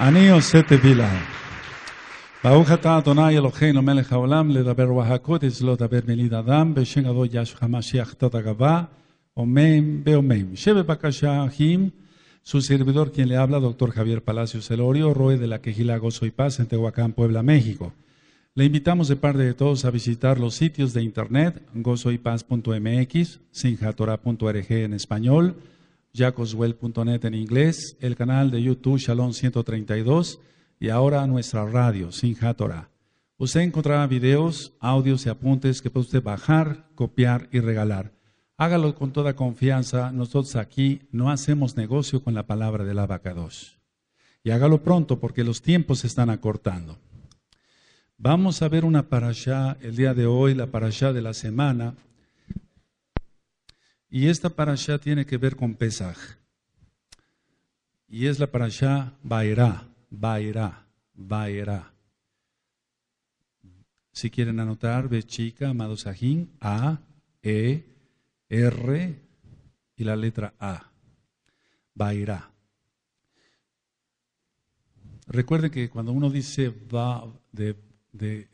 אני עושה טבילה. ברוך אתה אדוני אלוהינו מלך העולם לדבר רוח הקודש לא לדבר מליד אדם בשם גדול ישו המשיח תת הגבה Omen, ve omen. Shebe Bakashahim, su servidor, quien le habla, doctor Javier Palacios Elorio, Roe de la Quejila Gozo y Paz, en Tehuacán, Puebla, México. Le invitamos de parte de todos a visitar los sitios de internet gozoypaz.mx, sinjatora.org en español, jacoswell.net en inglés, el canal de YouTube Shalom 132 y ahora nuestra radio Sinja Torah. Usted encontrará videos, audios y apuntes que puede usted bajar, copiar y regalar. Hágalo con toda confianza. Nosotros aquí no hacemos negocio con la palabra del abacados. Y hágalo pronto porque los tiempos se están acortando. Vamos a ver una para allá el día de hoy, la para allá de la semana, y esta parashá tiene que ver con Pesaj. Y es la parashá Baerá, Baerá, Baerá. Si quieren anotar, ve chica, amado A, E, R y la letra A. Baerá. Recuerden que cuando uno dice va de, de,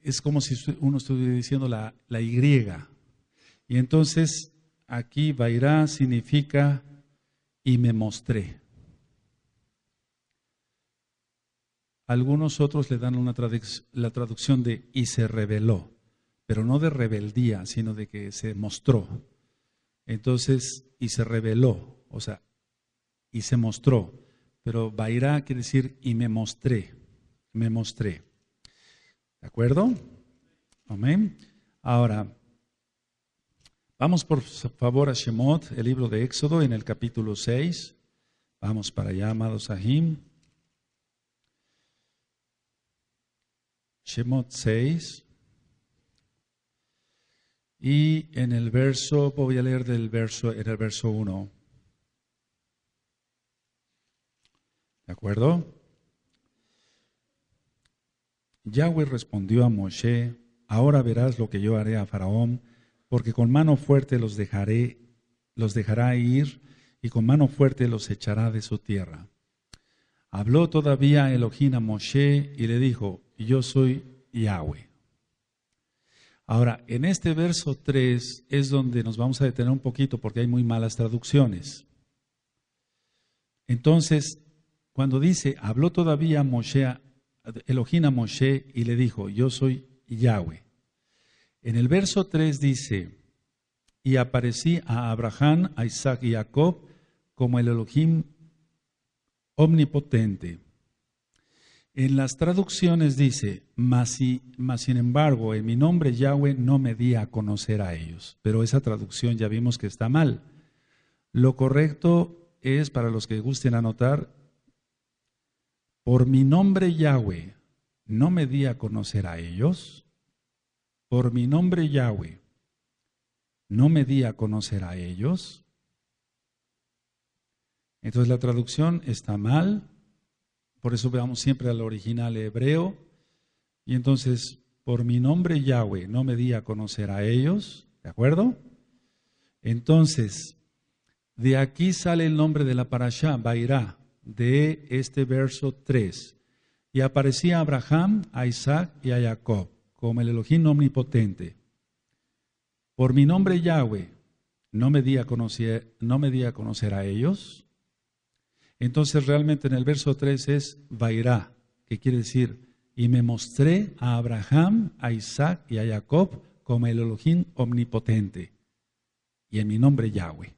es como si uno estuviera diciendo la, la Y. Y entonces Aquí vairá significa y me mostré. Algunos otros le dan la traducción de y se reveló, pero no de rebeldía, sino de que se mostró. Entonces, y se reveló, o sea, y se mostró. Pero vairá quiere decir y me mostré, me mostré. ¿De acuerdo? Amén. Ahora, Vamos por favor a Shemot, el libro de Éxodo, en el capítulo 6. Vamos para allá, amados Ahim. Shemot 6. Y en el verso, voy a leer del verso, en el verso 1. ¿De acuerdo? Yahweh respondió a Moshe, ahora verás lo que yo haré a Faraón porque con mano fuerte los dejaré, los dejará ir, y con mano fuerte los echará de su tierra. Habló todavía Elohim a Moshe y le dijo, yo soy Yahweh. Ahora, en este verso 3 es donde nos vamos a detener un poquito porque hay muy malas traducciones. Entonces, cuando dice, habló todavía Moshe, Elohim a Moshe y le dijo, yo soy Yahweh. En el verso 3 dice, y aparecí a Abraham, a Isaac y Jacob como el Elohim omnipotente. En las traducciones dice, mas, mas, sin embargo, en mi nombre Yahweh no me di a conocer a ellos. Pero esa traducción ya vimos que está mal. Lo correcto es, para los que gusten anotar, por mi nombre Yahweh no me di a conocer a ellos por mi nombre Yahweh, no me di a conocer a ellos. Entonces la traducción está mal, por eso veamos siempre al original hebreo. Y entonces, por mi nombre Yahweh, no me di a conocer a ellos, ¿de acuerdo? Entonces, de aquí sale el nombre de la parasha, Bairá, de este verso 3. Y aparecía Abraham, a Isaac y a Jacob como el Elohim omnipotente. Por mi nombre Yahweh, no me di a conocer, no me di a, conocer a ellos. Entonces realmente en el verso 3 es Bairá que quiere decir, y me mostré a Abraham, a Isaac y a Jacob como el Elohim omnipotente, y en mi nombre Yahweh.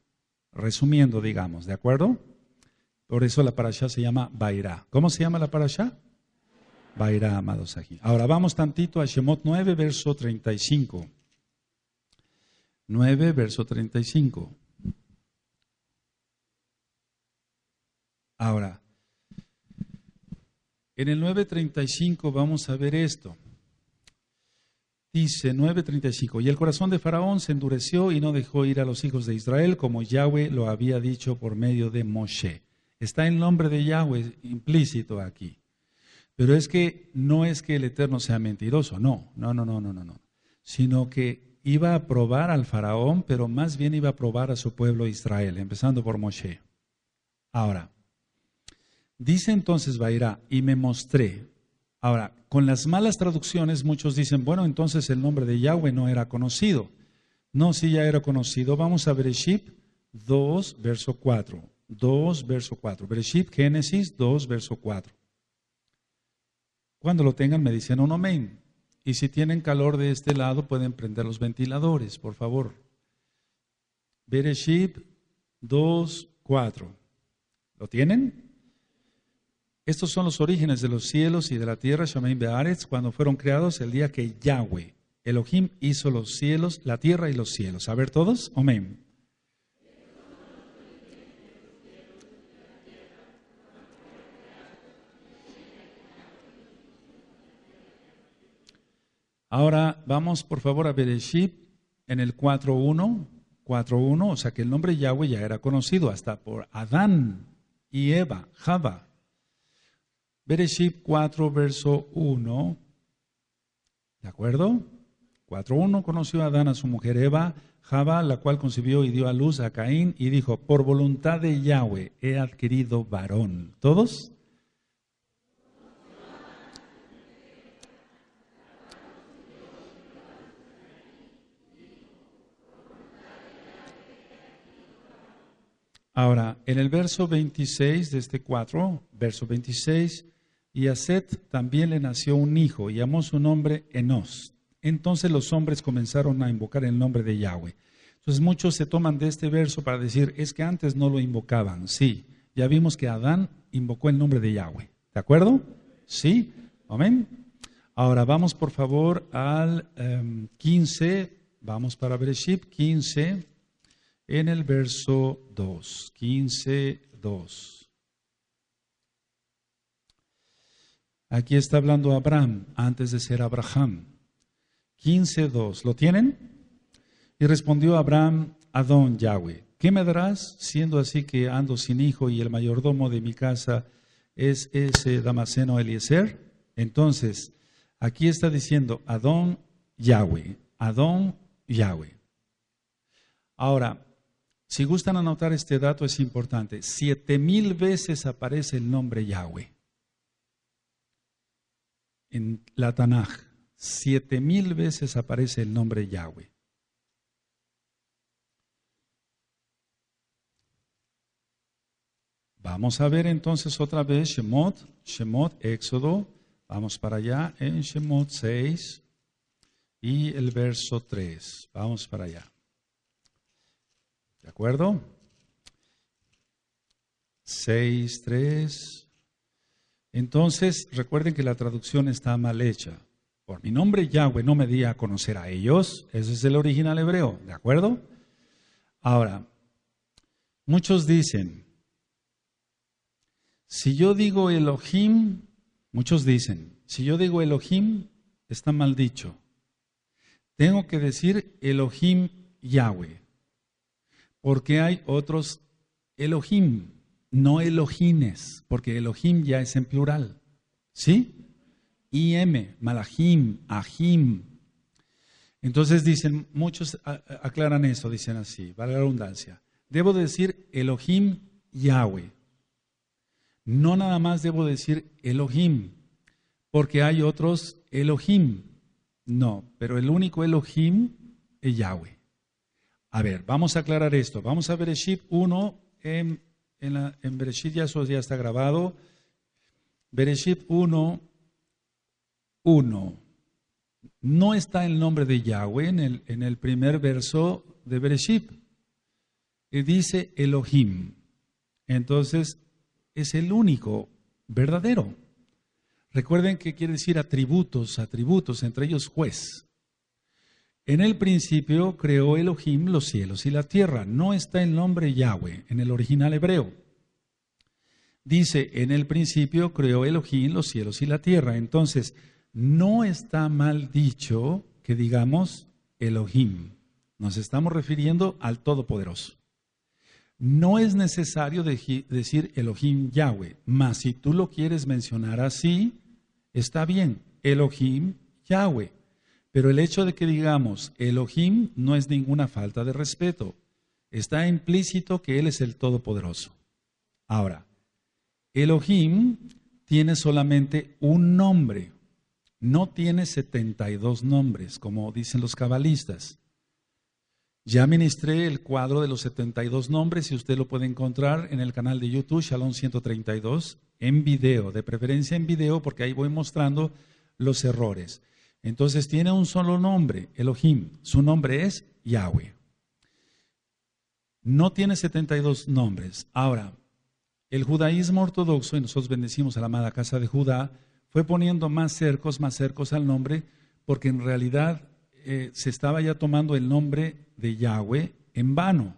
Resumiendo, digamos, ¿de acuerdo? Por eso la parasha se llama Bairá ¿Cómo se llama la parasha? a amados aquí. Ahora vamos tantito a Shemot 9, verso 35. 9, verso 35. Ahora, en el 9.35 vamos a ver esto. Dice 9.35, y el corazón de Faraón se endureció y no dejó ir a los hijos de Israel como Yahweh lo había dicho por medio de Moshe. Está el nombre de Yahweh implícito aquí. Pero es que no es que el Eterno sea mentiroso, no, no, no, no, no, no, Sino que iba a probar al faraón, pero más bien iba a probar a su pueblo Israel, empezando por Moshe. Ahora, dice entonces Baira, y me mostré. Ahora, con las malas traducciones muchos dicen, bueno, entonces el nombre de Yahweh no era conocido. No, sí ya era conocido. Vamos a Bereshit 2, verso 4. 2, verso 4. Bereshit, Génesis 2, verso 4. Cuando lo tengan me dicen un amén. Y si tienen calor de este lado pueden prender los ventiladores, por favor. Bereshit 2.4. ¿Lo tienen? Estos son los orígenes de los cielos y de la tierra, Shamaim Bearetz, cuando fueron creados el día que Yahweh, Elohim, hizo los cielos, la tierra y los cielos. A ver todos, amén. Ahora vamos por favor a Bereshit en el 4.1, 4.1, o sea que el nombre Yahweh ya era conocido hasta por Adán y Eva, Java. Bereshit 4, verso 1, ¿de acuerdo? 4.1 conoció a Adán a su mujer Eva, Java, la cual concibió y dio a luz a Caín y dijo, por voluntad de Yahweh he adquirido varón. ¿Todos? Ahora, en el verso 26 de este 4, verso 26, y a Seth también le nació un hijo, y llamó su nombre Enos. Entonces los hombres comenzaron a invocar el nombre de Yahweh. Entonces muchos se toman de este verso para decir, es que antes no lo invocaban. Sí, ya vimos que Adán invocó el nombre de Yahweh. ¿De acuerdo? Sí, amén. Ahora vamos por favor al 15, em, vamos para Bereshit 15 en el verso 2, 15, 2. Aquí está hablando Abraham antes de ser Abraham. 15, 2. ¿Lo tienen? Y respondió Abraham, Adón Yahweh, ¿qué me darás siendo así que ando sin hijo y el mayordomo de mi casa es ese Damaseno Eliezer? Entonces, aquí está diciendo Adón Yahweh, Adón Yahweh. Ahora, si gustan anotar este dato, es importante. Siete mil veces aparece el nombre Yahweh en la Tanaj. Siete mil veces aparece el nombre Yahweh. Vamos a ver entonces otra vez Shemot, Shemot, Éxodo. Vamos para allá en Shemot 6 y el verso 3. Vamos para allá. ¿De acuerdo? 6, 3. Entonces, recuerden que la traducción está mal hecha. Por mi nombre Yahweh no me di a conocer a ellos. Ese es el original hebreo, ¿de acuerdo? Ahora, muchos dicen, si yo digo Elohim, muchos dicen, si yo digo Elohim, está mal dicho. Tengo que decir Elohim Yahweh. Porque hay otros Elohim, no Elohines, porque Elohim ya es en plural. ¿Sí? IM, Malahim, Ahim. Entonces dicen, muchos aclaran eso, dicen así, vale la redundancia. Debo decir Elohim Yahweh. No nada más debo decir Elohim, porque hay otros Elohim. No, pero el único Elohim es Yahweh. A ver, vamos a aclarar esto. Vamos a Bereshit 1, en, la, Bereshit ya está grabado. Bereshit 1, 1. No está el nombre de Yahweh en el, en el primer verso de Bereshit. Y dice Elohim. Entonces, es el único verdadero. Recuerden que quiere decir atributos, atributos, entre ellos juez. En el principio creó Elohim los cielos y la tierra. No está el nombre Yahweh en el original hebreo. Dice, en el principio creó Elohim los cielos y la tierra. Entonces, no está mal dicho que digamos Elohim. Nos estamos refiriendo al Todopoderoso. No es necesario decir Elohim Yahweh, mas si tú lo quieres mencionar así, está bien, Elohim Yahweh. Pero el hecho de que digamos Elohim no es ninguna falta de respeto. Está implícito que Él es el Todopoderoso. Ahora, Elohim tiene solamente un nombre, no tiene 72 nombres, como dicen los cabalistas. Ya ministré el cuadro de los 72 nombres y usted lo puede encontrar en el canal de YouTube Shalom 132 en video, de preferencia en video porque ahí voy mostrando los errores. Entonces tiene un solo nombre, Elohim. Su nombre es Yahweh. No tiene 72 nombres. Ahora, el judaísmo ortodoxo, y nosotros bendecimos a la amada casa de Judá, fue poniendo más cercos, más cercos al nombre, porque en realidad eh, se estaba ya tomando el nombre de Yahweh en vano.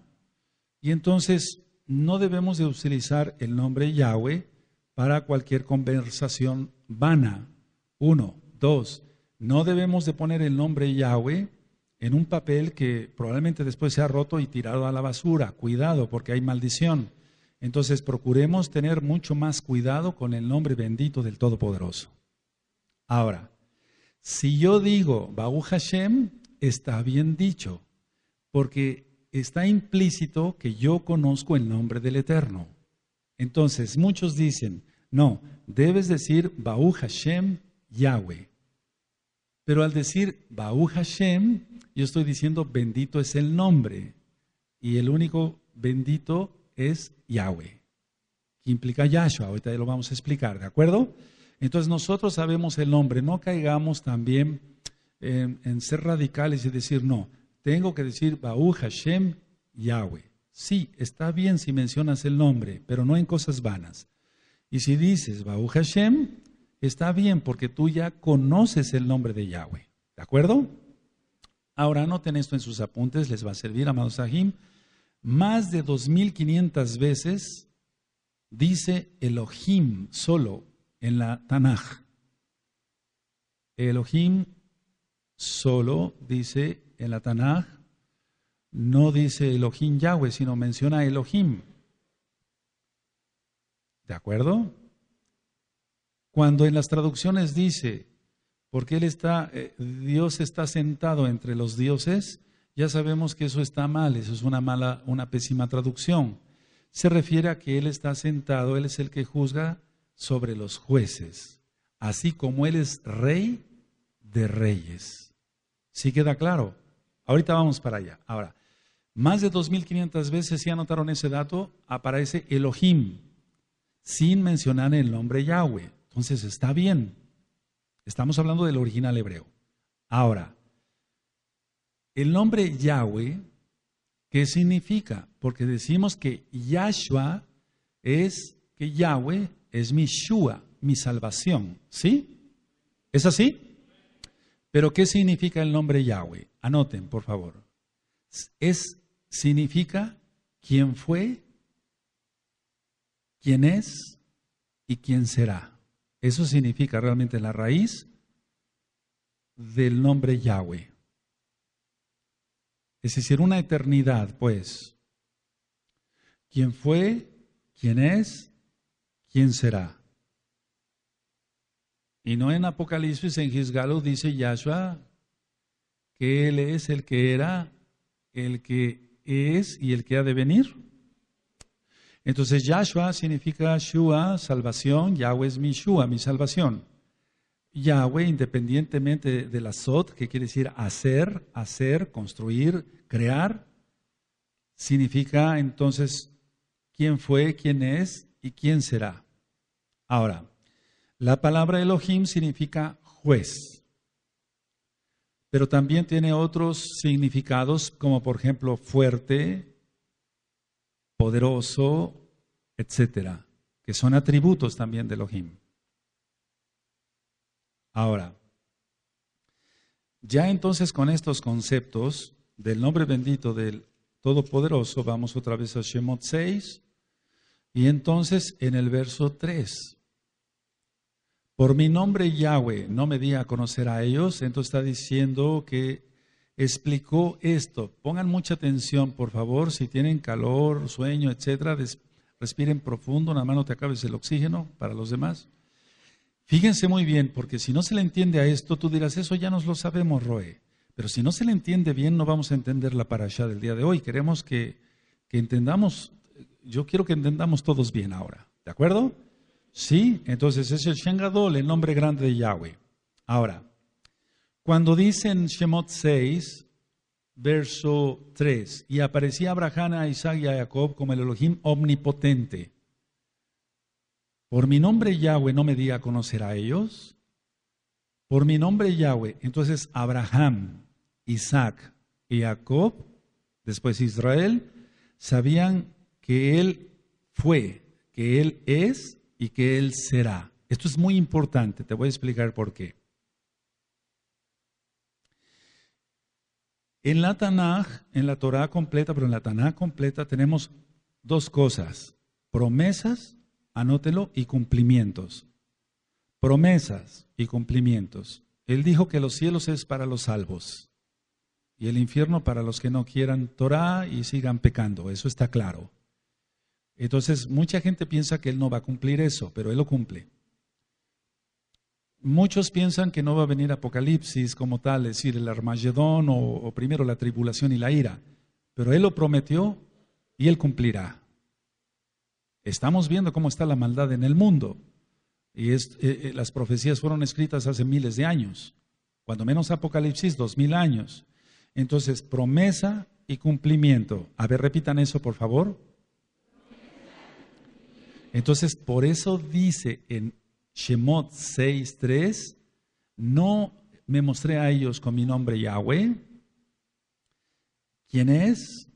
Y entonces no debemos de utilizar el nombre Yahweh para cualquier conversación vana. Uno, dos. No debemos de poner el nombre Yahweh en un papel que probablemente después sea roto y tirado a la basura. Cuidado, porque hay maldición. Entonces procuremos tener mucho más cuidado con el nombre bendito del Todopoderoso. Ahora, si yo digo Baú Hashem, está bien dicho, porque está implícito que yo conozco el nombre del Eterno. Entonces, muchos dicen, no, debes decir Baú Hashem Yahweh. Pero al decir Baú Hashem, yo estoy diciendo bendito es el nombre. Y el único bendito es Yahweh, que implica Yahshua. Ahorita ya lo vamos a explicar, ¿de acuerdo? Entonces nosotros sabemos el nombre, no caigamos también en, ser radicales y decir, no, tengo que decir Baú Hashem Yahweh. Sí, está bien si mencionas el nombre, pero no en cosas vanas. Y si dices Baú Hashem, está bien porque tú ya conoces el nombre de Yahweh. ¿De acuerdo? Ahora anoten esto en sus apuntes, les va a servir, amados Sahim. Más de 2.500 veces dice Elohim solo en la Tanaj. Elohim solo dice en la Tanaj, no dice Elohim Yahweh, sino menciona Elohim. ¿De acuerdo? Cuando en las traducciones dice, porque Él está, eh, Dios está sentado entre los dioses, ya sabemos que eso está mal, eso es una mala, una pésima traducción. Se refiere a que Él está sentado, Él es el que juzga sobre los jueces, así como Él es rey de reyes. ¿Sí queda claro? Ahorita vamos para allá. Ahora, más de 2.500 veces, se anotaron ese dato, aparece Elohim, sin mencionar el nombre Yahweh. Entonces está bien. Estamos hablando del original hebreo. Ahora, el nombre Yahweh, ¿qué significa? Porque decimos que Yahshua es que Yahweh es mi Shua, mi salvación. ¿Sí? ¿Es así? Pero ¿qué significa el nombre Yahweh? Anoten, por favor. Es significa quién fue, quién es y quién será. Eso significa realmente la raíz del nombre Yahweh. Es decir, una eternidad, pues. ¿Quién fue? ¿Quién es? ¿Quién será? Y no en Apocalipsis, en Gisgalo dice Yahshua que Él es el que era, el que es y el que ha de venir. Entonces, Yahshua significa Shua, salvación. Yahweh es mi Shua, mi salvación. Yahweh, independientemente de la Sot, que quiere decir hacer, hacer, construir, crear, significa entonces quién fue, quién es y quién será. Ahora, la palabra Elohim significa juez, pero también tiene otros significados como por ejemplo fuerte, poderoso, etcétera, que son atributos también de Elohim. Ahora, ya entonces con estos conceptos del nombre bendito del Todopoderoso, vamos otra vez a Shemot 6 y entonces en el verso 3. Por mi nombre Yahweh no me di a conocer a ellos, entonces está diciendo que explicó esto. Pongan mucha atención, por favor, si tienen calor, sueño, etcétera, respiren profundo, nada más no te acabes el oxígeno para los demás. Fíjense muy bien, porque si no se le entiende a esto, tú dirás, eso ya nos lo sabemos, Roe. Pero si no se le entiende bien, no vamos a entender la allá del día de hoy. Queremos que, que entendamos, yo quiero que entendamos todos bien ahora. ¿De acuerdo? Sí, entonces es el Shengadol, el nombre grande de Yahweh. Ahora, cuando dicen Shemot 6, verso 3, y aparecía Abraham a Isaac y a Jacob como el Elohim omnipotente. Por mi nombre Yahweh no me di a conocer a ellos. Por mi nombre Yahweh. Entonces Abraham, Isaac y Jacob, después Israel, sabían que Él fue, que Él es y que Él será. Esto es muy importante, te voy a explicar por qué. En la Tanaj, en la Torah completa, pero en la Tanaj completa tenemos dos cosas, promesas, anótelo, y cumplimientos. Promesas y cumplimientos. Él dijo que los cielos es para los salvos y el infierno para los que no quieran Torah y sigan pecando, eso está claro. Entonces, mucha gente piensa que Él no va a cumplir eso, pero Él lo cumple. Muchos piensan que no va a venir Apocalipsis como tal, es decir, el Armagedón o, primero la tribulación y la ira, pero Él lo prometió y Él cumplirá. Estamos viendo cómo está la maldad en el mundo y eh, eh, las profecías fueron escritas hace miles de años, cuando menos Apocalipsis, dos mil años. Entonces, promesa y cumplimiento. A ver, repitan eso, por favor. Entonces, por eso dice en Shemot 6.3, no me mostré a ellos con mi nombre Yahweh, quién es,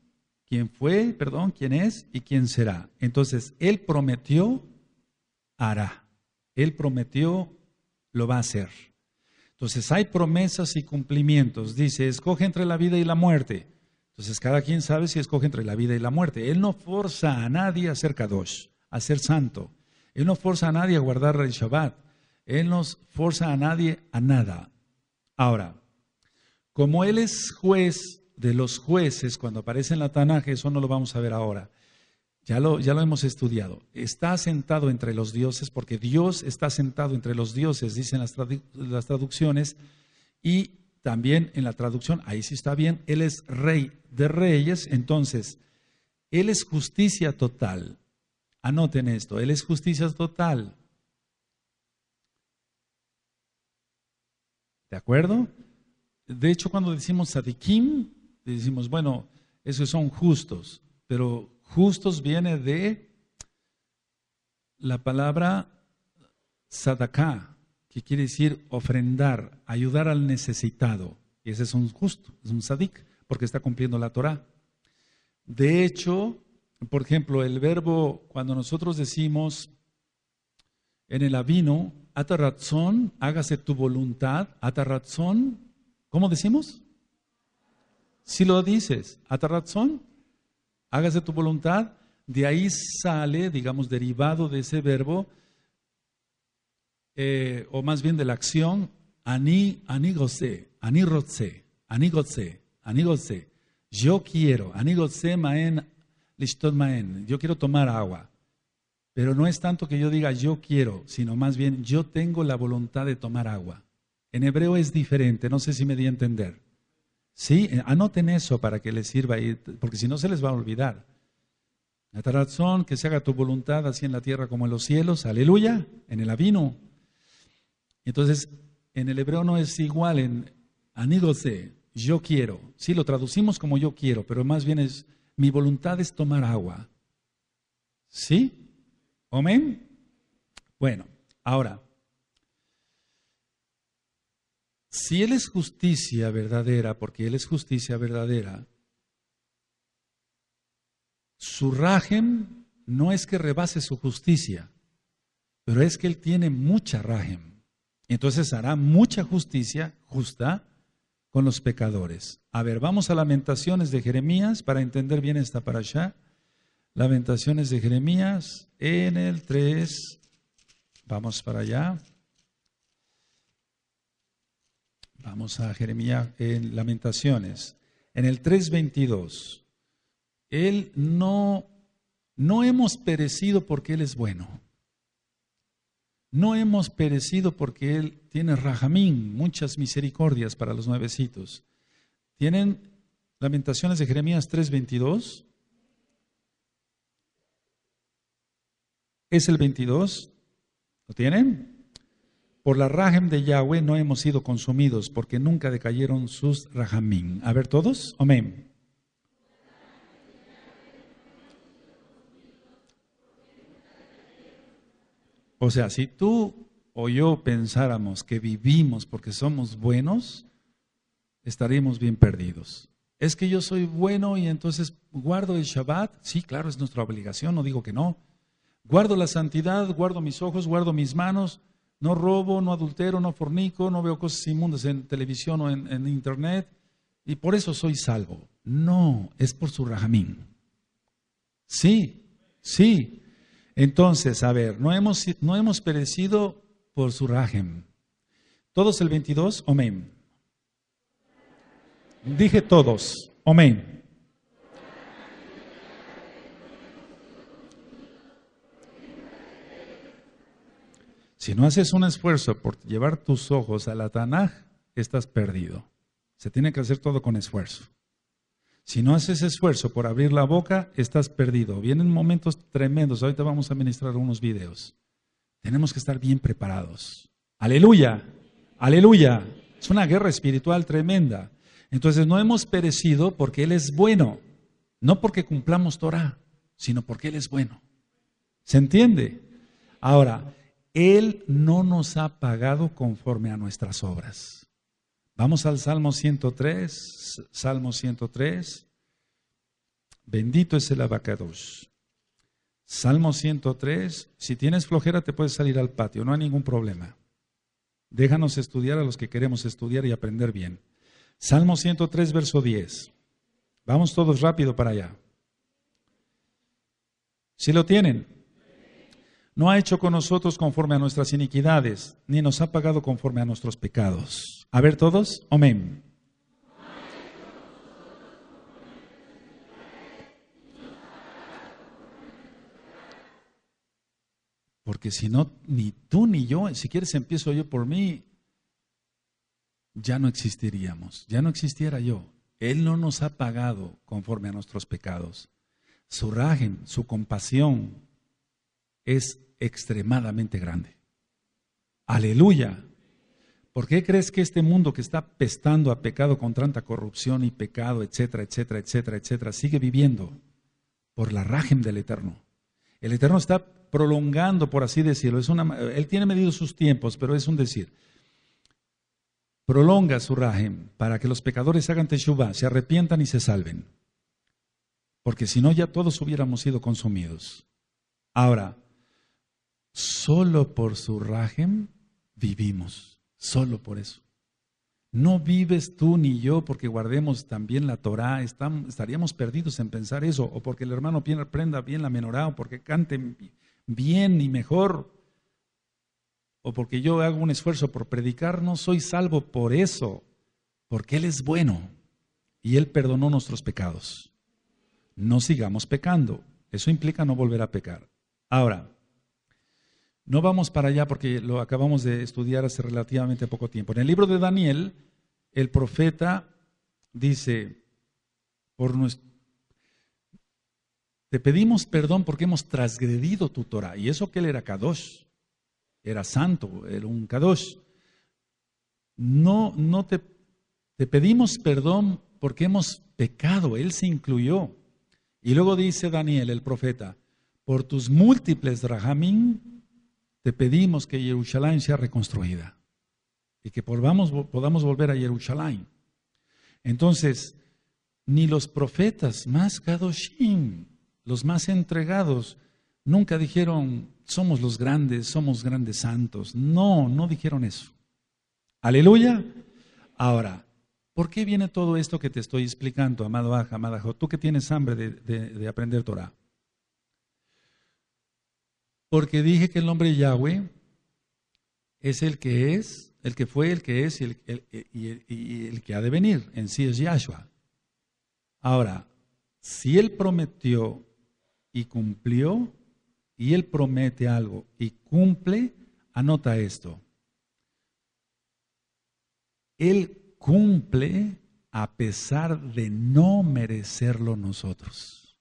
quién fue, perdón, quién es y quién será. Entonces, Él prometió, hará. Él prometió, lo va a hacer. Entonces, hay promesas y cumplimientos. Dice, escoge entre la vida y la muerte. Entonces, cada quien sabe si escoge entre la vida y la muerte. Él no forza a nadie a ser kadosh, a ser santo. Él no forza a nadie a guardar el Shabbat. Él no forza a nadie a nada. Ahora, como Él es juez de los jueces, cuando aparece en la Tanaje, eso no lo vamos a ver ahora. Ya lo, hemos estudiado. Está sentado entre los dioses, porque Dios está sentado entre los dioses, dicen las, las traducciones. Y también en la traducción, ahí sí está bien, Él es rey de reyes, entonces, Él es justicia total. Anoten esto, Él es justicia total. ¿De acuerdo? De hecho, cuando decimos sadikim, decimos, bueno, esos son justos, pero justos viene de la palabra sadaká, que quiere decir ofrendar, ayudar al necesitado. Y ese es un justo, es un sadik, porque está cumpliendo la Torah. De hecho, por ejemplo, el verbo cuando nosotros decimos en el avino, atarazón, hágase tu voluntad, atarazón, ¿cómo decimos? Si lo dices, atarazón, hágase tu voluntad, de ahí sale, digamos, derivado de ese verbo, eh, o más bien de la acción, aní, anigose, anirotse, anigotse, anigotse, yo quiero, anigotse maen yo quiero tomar agua. Pero no es tanto que yo diga yo quiero, sino más bien yo tengo la voluntad de tomar agua. En hebreo es diferente, no sé si me di a entender. Sí, eh, anoten eso para que les sirva, porque si no se les va a olvidar. razón que se haga tu voluntad así en la tierra como en los cielos, aleluya, en el avino. Entonces, en el hebreo no es igual en se, yo quiero. Sí, lo traducimos como yo quiero, pero más bien es mi voluntad es tomar agua. ¿Sí? ¿Amén? Bueno, ahora, si Él es justicia verdadera, porque Él es justicia verdadera, su rajem no es que rebase su justicia, pero es que Él tiene mucha rajem. Entonces hará mucha justicia justa con los pecadores. A ver, vamos a Lamentaciones de Jeremías para entender bien esta para allá. Lamentaciones de Jeremías en el 3. Vamos para allá. Vamos a Jeremías en Lamentaciones. En el 3.22. Él no, no hemos perecido porque Él es bueno no hemos perecido porque Él tiene rajamín, muchas misericordias para los nuevecitos. ¿Tienen lamentaciones de Jeremías 3:22? ¿Es el 22? ¿Lo tienen? Por la rajem de Yahweh no hemos sido consumidos porque nunca decayeron sus rajamín. A ver todos, amén. O sea, si tú o yo pensáramos que vivimos porque somos buenos, estaríamos bien perdidos. Es que yo soy bueno y entonces guardo el Shabbat. Sí, claro, es nuestra obligación, no digo que no. Guardo la santidad, guardo mis ojos, guardo mis manos. No robo, no adultero, no fornico, no veo cosas inmundas en televisión o en, internet. Y por eso soy salvo. No, es por su rajamín. Sí, sí. Entonces, a ver, no hemos, perecido por su rajem. ¿Todos el 22? Amén. Dije todos. Amén. Si no haces un esfuerzo por llevar tus ojos a la Tanaj, estás perdido. Se tiene que hacer todo con esfuerzo. Si no haces esfuerzo por abrir la boca, estás perdido. Vienen momentos tremendos. Ahorita vamos a ministrar unos videos. Tenemos que estar bien preparados. Aleluya, aleluya. Es una guerra espiritual tremenda. Entonces no hemos perecido porque Él es bueno. No porque cumplamos Torah, sino porque Él es bueno. ¿Se entiende? Ahora, Él no nos ha pagado conforme a nuestras obras. Vamos al Salmo 103, Salmo 103. Bendito es el abacados. Salmo 103, si tienes flojera te puedes salir al patio, no hay ningún problema. Déjanos estudiar a los que queremos estudiar y aprender bien. Salmo 103, verso 10. Vamos todos rápido para allá. Si lo tienen, no ha hecho con nosotros conforme a nuestras iniquidades, ni nos ha pagado conforme a nuestros pecados. A ver todos, amén. Porque si no, ni tú ni yo, si quieres empiezo yo por mí, ya no existiríamos, ya no existiera yo. Él no nos ha pagado conforme a nuestros pecados. Su rajen, su compasión es extremadamente grande. Aleluya. ¿Por qué crees que este mundo que está pestando a pecado con tanta corrupción y pecado, etcétera, etcétera, etcétera, etcétera, sigue viviendo? Por la rajem del Eterno. El Eterno está prolongando, por así decirlo. Es una, él tiene medido sus tiempos, pero es un decir. Prolonga su rajem para que los pecadores hagan teshuva, se arrepientan y se salven. Porque si no, ya todos hubiéramos sido consumidos. Ahora, solo por su rajem vivimos solo por eso. No vives tú ni yo porque guardemos también la Torá, estaríamos perdidos en pensar eso, o porque el hermano prenda bien la menorá, o porque cante bien y mejor, o porque yo hago un esfuerzo por predicar, no soy salvo por eso, porque Él es bueno y Él perdonó nuestros pecados. No sigamos pecando, eso implica no volver a pecar. Ahora, no vamos para allá porque lo acabamos de estudiar hace relativamente poco tiempo. En el libro de Daniel, el profeta dice, por te pedimos perdón porque hemos transgredido tu Torah. Y eso que él era Kadosh, era santo, era un Kadosh. No, no te, te pedimos perdón porque hemos pecado, él se incluyó. Y luego dice Daniel, el profeta, por tus múltiples Rahamim te pedimos que Jerusalén sea reconstruida y que podamos, podamos volver a Jerusalén. Entonces, ni los profetas más kadoshim, los más entregados, nunca dijeron, somos los grandes, somos grandes santos. No, no dijeron eso. Aleluya. Ahora, ¿por qué viene todo esto que te estoy explicando, amado Aja, Amado Jo? Tú que tienes hambre de, de aprender Torah porque dije que el nombre Yahweh es el que es, el que fue, el que es y el, el, que ha de venir. En sí es Yahshua. Ahora, si Él prometió y cumplió, y Él promete algo y cumple, anota esto. Él cumple a pesar de no merecerlo nosotros.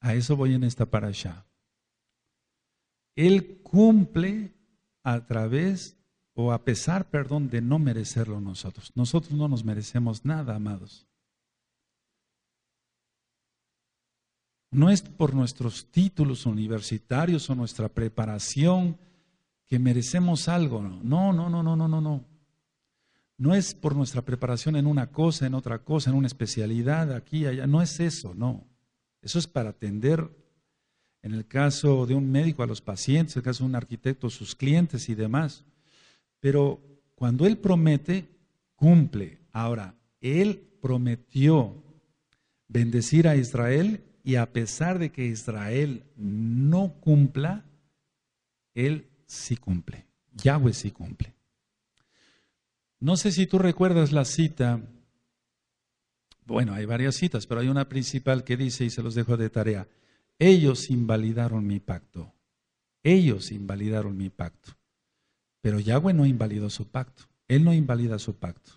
A eso voy en esta para allá. Él cumple a través o a pesar, perdón, de no merecerlo nosotros. Nosotros no nos merecemos nada, amados. No es por nuestros títulos universitarios o nuestra preparación que merecemos algo. No, no, no, no, no, no, no. No es por nuestra preparación en una cosa, en otra cosa, en una especialidad, aquí, allá. No es eso, no. Eso es para atender en el caso de un médico a los pacientes, en el caso de un arquitecto, a sus clientes y demás. Pero cuando Él promete, cumple. Ahora, Él prometió bendecir a Israel y a pesar de que Israel no cumpla, Él sí cumple. Yahweh sí cumple. No sé si tú recuerdas la cita, bueno, hay varias citas, pero hay una principal que dice, y se los dejo de tarea, ellos invalidaron mi pacto. Ellos invalidaron mi pacto. Pero Yahweh no invalidó su pacto. Él no invalida su pacto.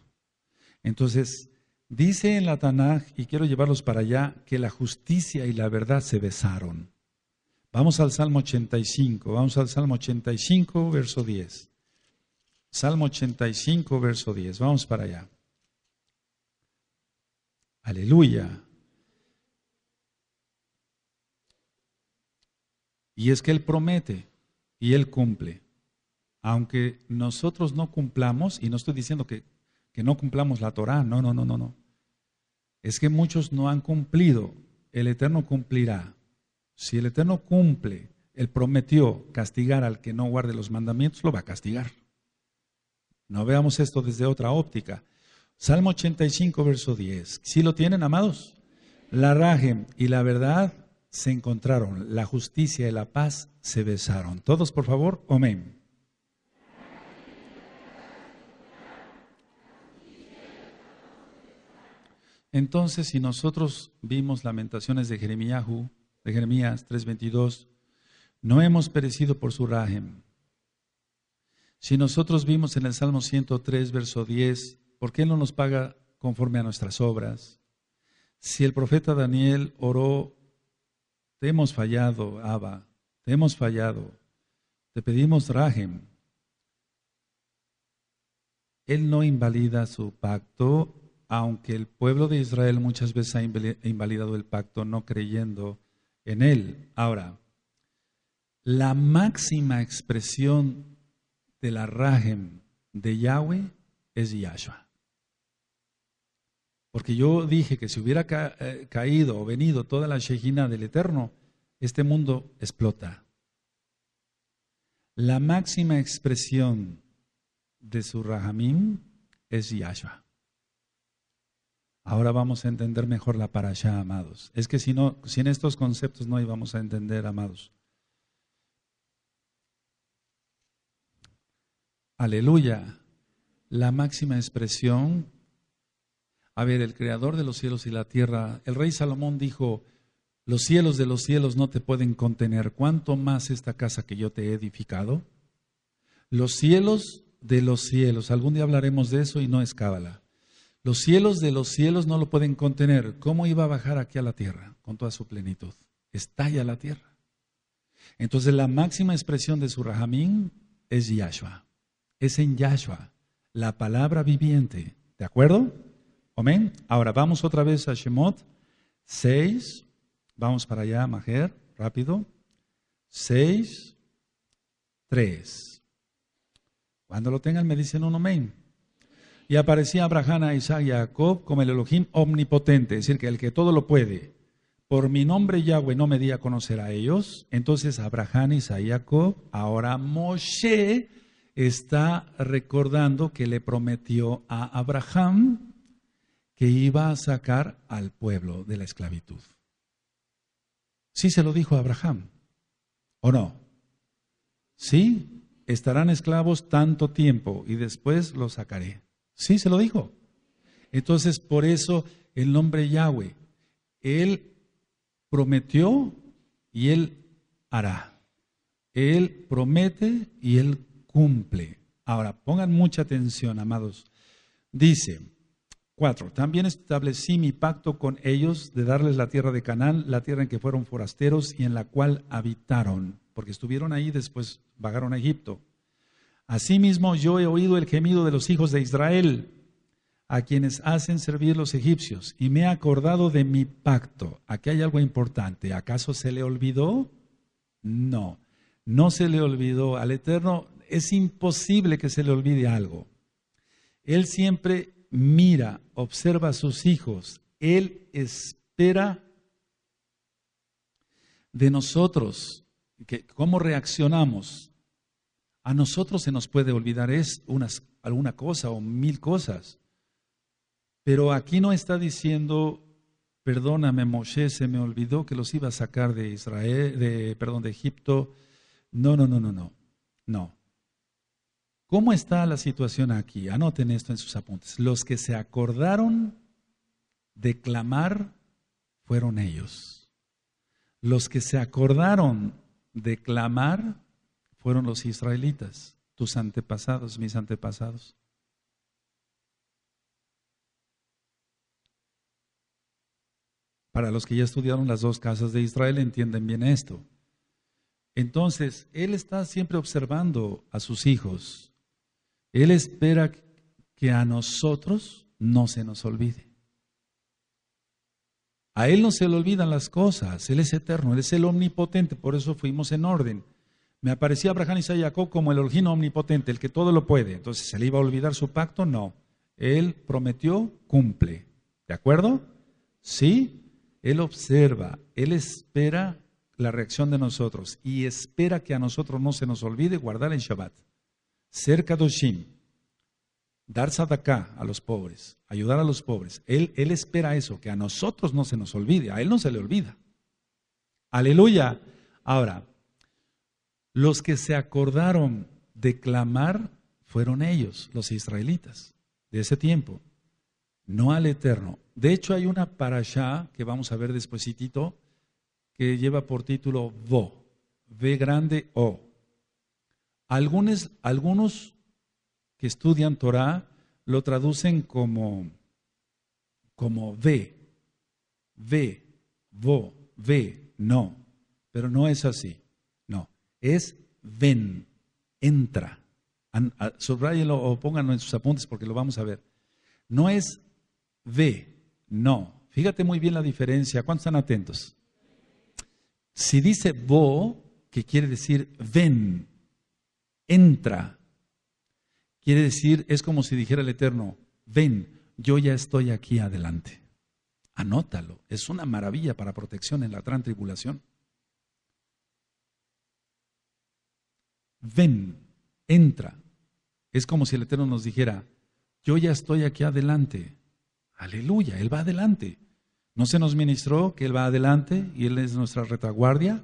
Entonces, dice en la Tanaj, y quiero llevarlos para allá, que la justicia y la verdad se besaron. Vamos al Salmo 85, vamos al Salmo 85, verso 10. Salmo 85, verso 10, vamos para allá. Aleluya. Y es que Él promete y Él cumple. Aunque nosotros no cumplamos, y no estoy diciendo que, no cumplamos la Torah, no, no, no, no, no. Es que muchos no han cumplido. El Eterno cumplirá. Si el Eterno cumple, Él prometió castigar al que no guarde los mandamientos, lo va a castigar. No veamos esto desde otra óptica. Salmo 85, verso 10. ¿Sí lo tienen, amados? La raje y la verdad se encontraron, la justicia y la paz se besaron. Todos, por favor, amén. Entonces, si nosotros vimos lamentaciones de Jeremías, de Jeremías 3:22, no hemos perecido por su rajem. Si nosotros vimos en el Salmo 103, verso 10, ¿por qué no nos paga conforme a nuestras obras? Si el profeta Daniel oró te hemos fallado, Abba, te hemos fallado. Te pedimos rajem. Él no invalida su pacto, aunque el pueblo de Israel muchas veces ha invalidado el pacto no creyendo en él. Ahora, la máxima expresión de la rajem de Yahweh es Yahshua. Porque yo dije que si hubiera eh, caído o venido toda la Shejina del Eterno, este mundo explota. La máxima expresión de su Rahamim es Yahshua. Ahora vamos a entender mejor la parasha, amados. Es que si no, sin estos conceptos no íbamos a entender, amados. Aleluya. La máxima expresión a ver, el creador de los cielos y la tierra, el rey Salomón dijo, los cielos de los cielos no te pueden contener, ¿cuánto más esta casa que yo te he edificado? Los cielos de los cielos, algún día hablaremos de eso y no es cábala. Los cielos de los cielos no lo pueden contener. ¿Cómo iba a bajar aquí a la tierra con toda su plenitud? Estalla la tierra. Entonces la máxima expresión de su rajamín es Yahshua. Es en Yahshua, la palabra viviente. ¿De acuerdo? Ahora vamos otra vez a Shemot 6. Vamos para allá, Majer, rápido. 6, 3. Cuando lo tengan me dicen un amén. Y aparecía Abraham, Isaac y Jacob como el Elohim omnipotente, es decir, que el que todo lo puede. Por mi nombre Yahweh no me di a conocer a ellos. Entonces Abraham, Isaac y Jacob, ahora Moshe está recordando que le prometió a Abraham que iba a sacar al pueblo de la esclavitud. Sí se lo dijo a Abraham, ¿o no? Sí, estarán esclavos tanto tiempo y después los sacaré. Sí se lo dijo. Entonces, por eso el nombre Yahweh, Él prometió y Él hará. Él promete y Él cumple. Ahora, pongan mucha atención, amados. Dice, 4. También establecí mi pacto con ellos de darles la tierra de Canaán, la tierra en que fueron forasteros y en la cual habitaron, porque estuvieron ahí después vagaron a Egipto. Asimismo yo he oído el gemido de los hijos de Israel, a quienes hacen servir los egipcios, y me he acordado de mi pacto. Aquí hay algo importante. ¿Acaso se le olvidó? No, no se le olvidó. Al Eterno es imposible que se le olvide algo. Él siempre mira, observa a sus hijos. Él espera de nosotros que, cómo reaccionamos. A nosotros se nos puede olvidar es unas, alguna cosa o mil cosas. Pero aquí no está diciendo, perdóname Moshe, se me olvidó que los iba a sacar de Israel, de, perdón, de Egipto. No, no, no, no, no. No. ¿Cómo está la situación aquí? Anoten esto en sus apuntes. Los que se acordaron de clamar fueron ellos. Los que se acordaron de clamar fueron los israelitas, tus antepasados, mis antepasados. Para los que ya estudiaron las dos casas de Israel entienden bien esto. Entonces, Él está siempre observando a sus hijos. Él espera que a nosotros no se nos olvide. A Él no se le olvidan las cosas, Él es eterno, Él es el omnipotente, por eso fuimos en orden. Me aparecía Abraham y Jacob como el orgino omnipotente, el que todo lo puede. Entonces, ¿se le iba a olvidar su pacto? No. Él prometió, cumple. ¿De acuerdo? Sí. Él observa, Él espera la reacción de nosotros y espera que a nosotros no se nos olvide guardar el Shabbat de kadoshim, dar sadaka a los pobres, ayudar a los pobres. Él, él espera eso, que a nosotros no se nos olvide, a Él no se le olvida. Aleluya. Ahora, los que se acordaron de clamar fueron ellos, los israelitas, de ese tiempo, no al Eterno. De hecho, hay una para allá que vamos a ver despuesitito que lleva por título Vo, V grande O. Algunos, algunos que estudian Torah lo traducen como, como ve, ve, vo, ve, no. Pero no es así. No. Es ven, entra. Subrayelo o pónganlo en sus apuntes porque lo vamos a ver. No es ve, no. Fíjate muy bien la diferencia. ¿Cuántos están atentos? Si dice vo, que quiere decir ven, entra. Quiere decir, es como si dijera el Eterno, ven, yo ya estoy aquí adelante. Anótalo, es una maravilla para protección en la gran tribulación. Ven, entra. Es como si el Eterno nos dijera, yo ya estoy aquí adelante. Aleluya, Él va adelante. ¿No se nos ministró que Él va adelante y Él es nuestra retaguardia?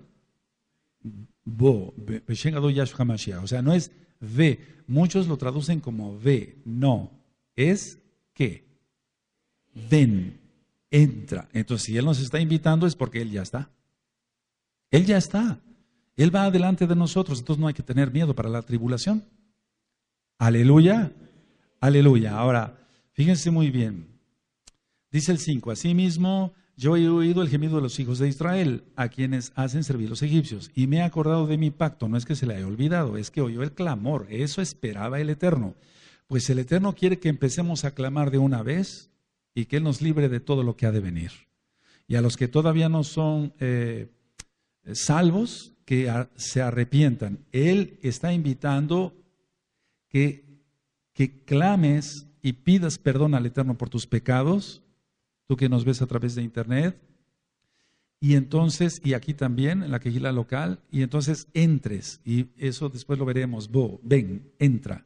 O sea, no es ve. Muchos lo traducen como ve. No. Es que. Ven. Entra. Entonces, si Él nos está invitando es porque Él ya está. Él ya está. Él va adelante de nosotros. Entonces, no hay que tener miedo para la tribulación. Aleluya. Aleluya. Ahora, fíjense muy bien. Dice el 5. mismo yo he oído el gemido de los hijos de Israel, a quienes hacen servir los egipcios, y me he acordado de mi pacto. No es que se le haya olvidado, es que oyó el clamor. Eso esperaba el Eterno. Pues el Eterno quiere que empecemos a clamar de una vez y que Él nos libre de todo lo que ha de venir. Y a los que todavía no son eh, salvos, que se arrepientan. Él está invitando que, que clames y pidas perdón al Eterno por tus pecados tú que nos ves a través de internet. Y entonces, y aquí también, en la quejila local, y entonces entres, y eso después lo veremos, Bo, ven, entra.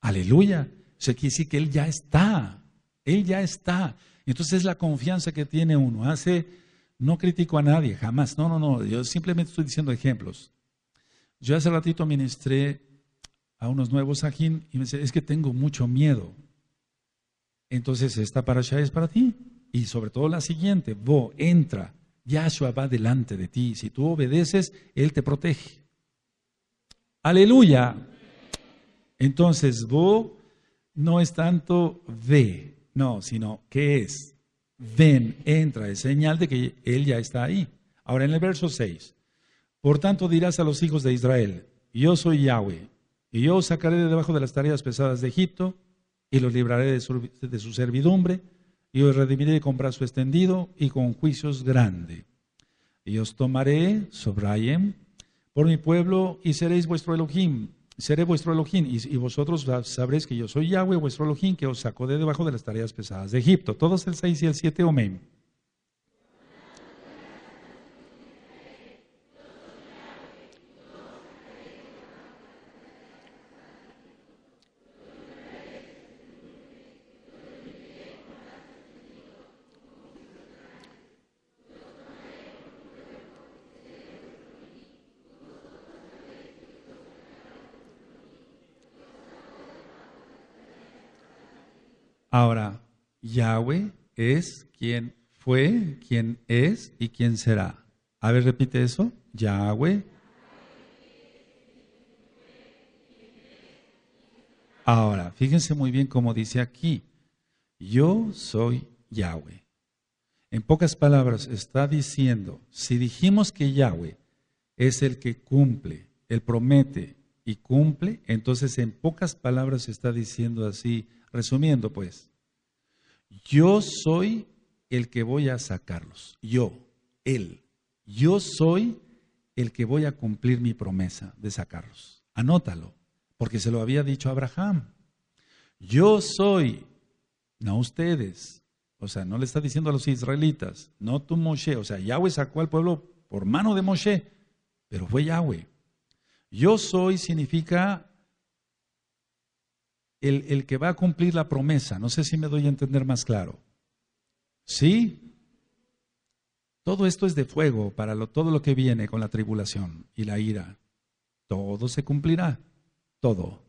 Aleluya. O sea, quiere que Él ya está, Él ya está. Entonces es la confianza que tiene uno. Hace, no critico a nadie, jamás. No, no, no, yo simplemente estoy diciendo ejemplos. Yo hace ratito ministré a unos nuevos ajín, y me dice, es que tengo mucho miedo. Entonces esta parasha es para ti. Y sobre todo la siguiente, Bo, entra, Yahshua va delante de ti. Si tú obedeces, Él te protege. Aleluya. Entonces, Bo no es tanto ve, no, sino que es. Ven, entra, es señal de que Él ya está ahí. Ahora en el verso 6, por tanto dirás a los hijos de Israel, yo soy Yahweh, y yo os sacaré de debajo de las tareas pesadas de Egipto, y los libraré de su servidumbre y os redimiré con brazo extendido y con juicios grande. Y os tomaré, Sobrayem, por mi pueblo y seréis vuestro Elohim. Seré vuestro Elohim y, y, vosotros sabréis que yo soy Yahweh, vuestro Elohim, que os sacó de debajo de las tareas pesadas de Egipto. Todos el 6 y el 7, amén. Ahora, Yahweh es quien fue, quien es y quien será. A ver, repite eso. Yahweh. Ahora, fíjense muy bien cómo dice aquí. Yo soy Yahweh. En pocas palabras, está diciendo, si dijimos que Yahweh es el que cumple, el promete y cumple, entonces en pocas palabras está diciendo así, resumiendo pues, yo soy el que voy a sacarlos. Yo, Él. Yo soy el que voy a cumplir mi promesa de sacarlos. Anótalo, porque se lo había dicho Abraham. Yo soy, no ustedes. O sea, no le está diciendo a los israelitas, no tú Moshe. O sea, Yahweh sacó al pueblo por mano de Moshe, pero fue Yahweh. Yo soy significa el, que va a cumplir la promesa. No sé si me doy a entender más claro. ¿Sí? Todo esto es de fuego para todo lo que viene con la tribulación y la ira. Todo se cumplirá, todo.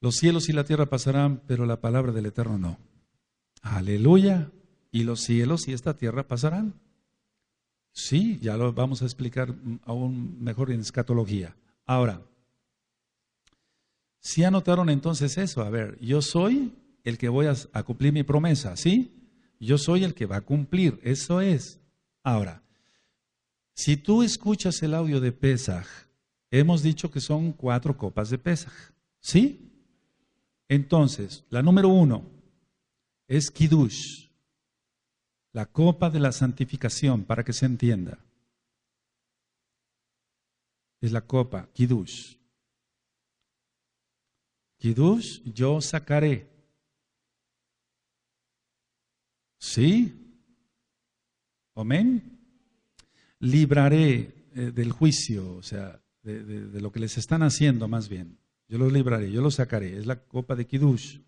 Los cielos y la tierra pasarán, pero la palabra del Eterno no. Aleluya. Y los cielos y esta tierra pasarán. Sí, ya lo vamos a explicar aún mejor en escatología. Ahora, si anotaron entonces eso, a ver, yo soy el que voy a, cumplir mi promesa, ¿sí? Yo soy el que va a cumplir, eso es. Ahora, si tú escuchas el audio de Pesaj, hemos dicho que son cuatro copas de Pesaj, ¿sí? Entonces, la número uno es Kiddush, la copa de la santificación, para que se entienda. Es la copa, Kiddush. Kidush, yo sacaré. ¿Sí? Amén. Libraré eh, del juicio, o sea, de, lo que les están haciendo más bien. Yo los libraré, yo los sacaré. Es la copa de Kidush.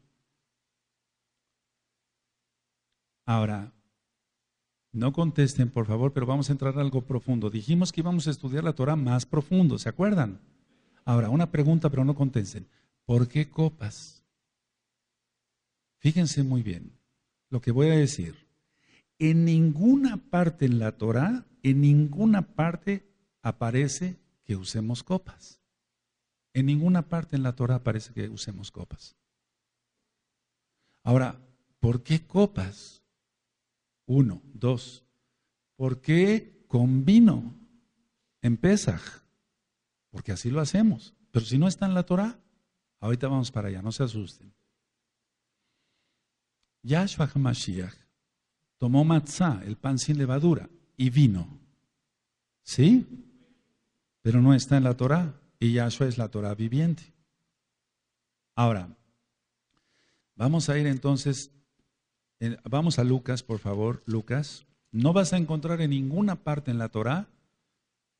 Ahora, no contesten, por favor, pero vamos a entrar en algo profundo. Dijimos que íbamos a estudiar la Torah más profundo, ¿se acuerdan? Ahora, una pregunta, pero no contesten. ¿Por qué copas? Fíjense muy bien lo que voy a decir. En ninguna parte en la Torá, en ninguna parte aparece que usemos copas. En ninguna parte en la Torá aparece que usemos copas. Ahora, ¿por qué copas? Uno, dos. ¿Por qué con vino en Pesaj? Porque así lo hacemos. Pero si no está en la Torá, Ahorita vamos para allá, no se asusten. Yahshua HaMashiach tomó matzá, el pan sin levadura, y vino. ¿Sí? Pero no está en la Torah, y Yahshua es la Torah viviente. Ahora, vamos a ir entonces, vamos a Lucas, por favor, Lucas. No vas a encontrar en ninguna parte en la Torah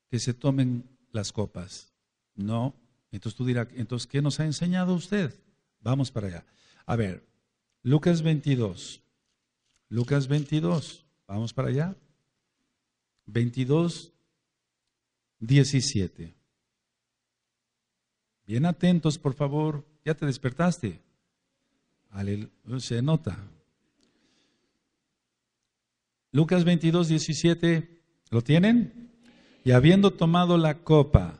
que se tomen las copas. No entonces tú dirás, entonces, ¿qué nos ha enseñado usted? Vamos para allá. A ver, Lucas 22. Lucas 22. Vamos para allá. 22, 17. Bien atentos, por favor. ¿Ya te despertaste? Se nota. Lucas 22, 17. ¿Lo tienen? Y habiendo tomado la copa,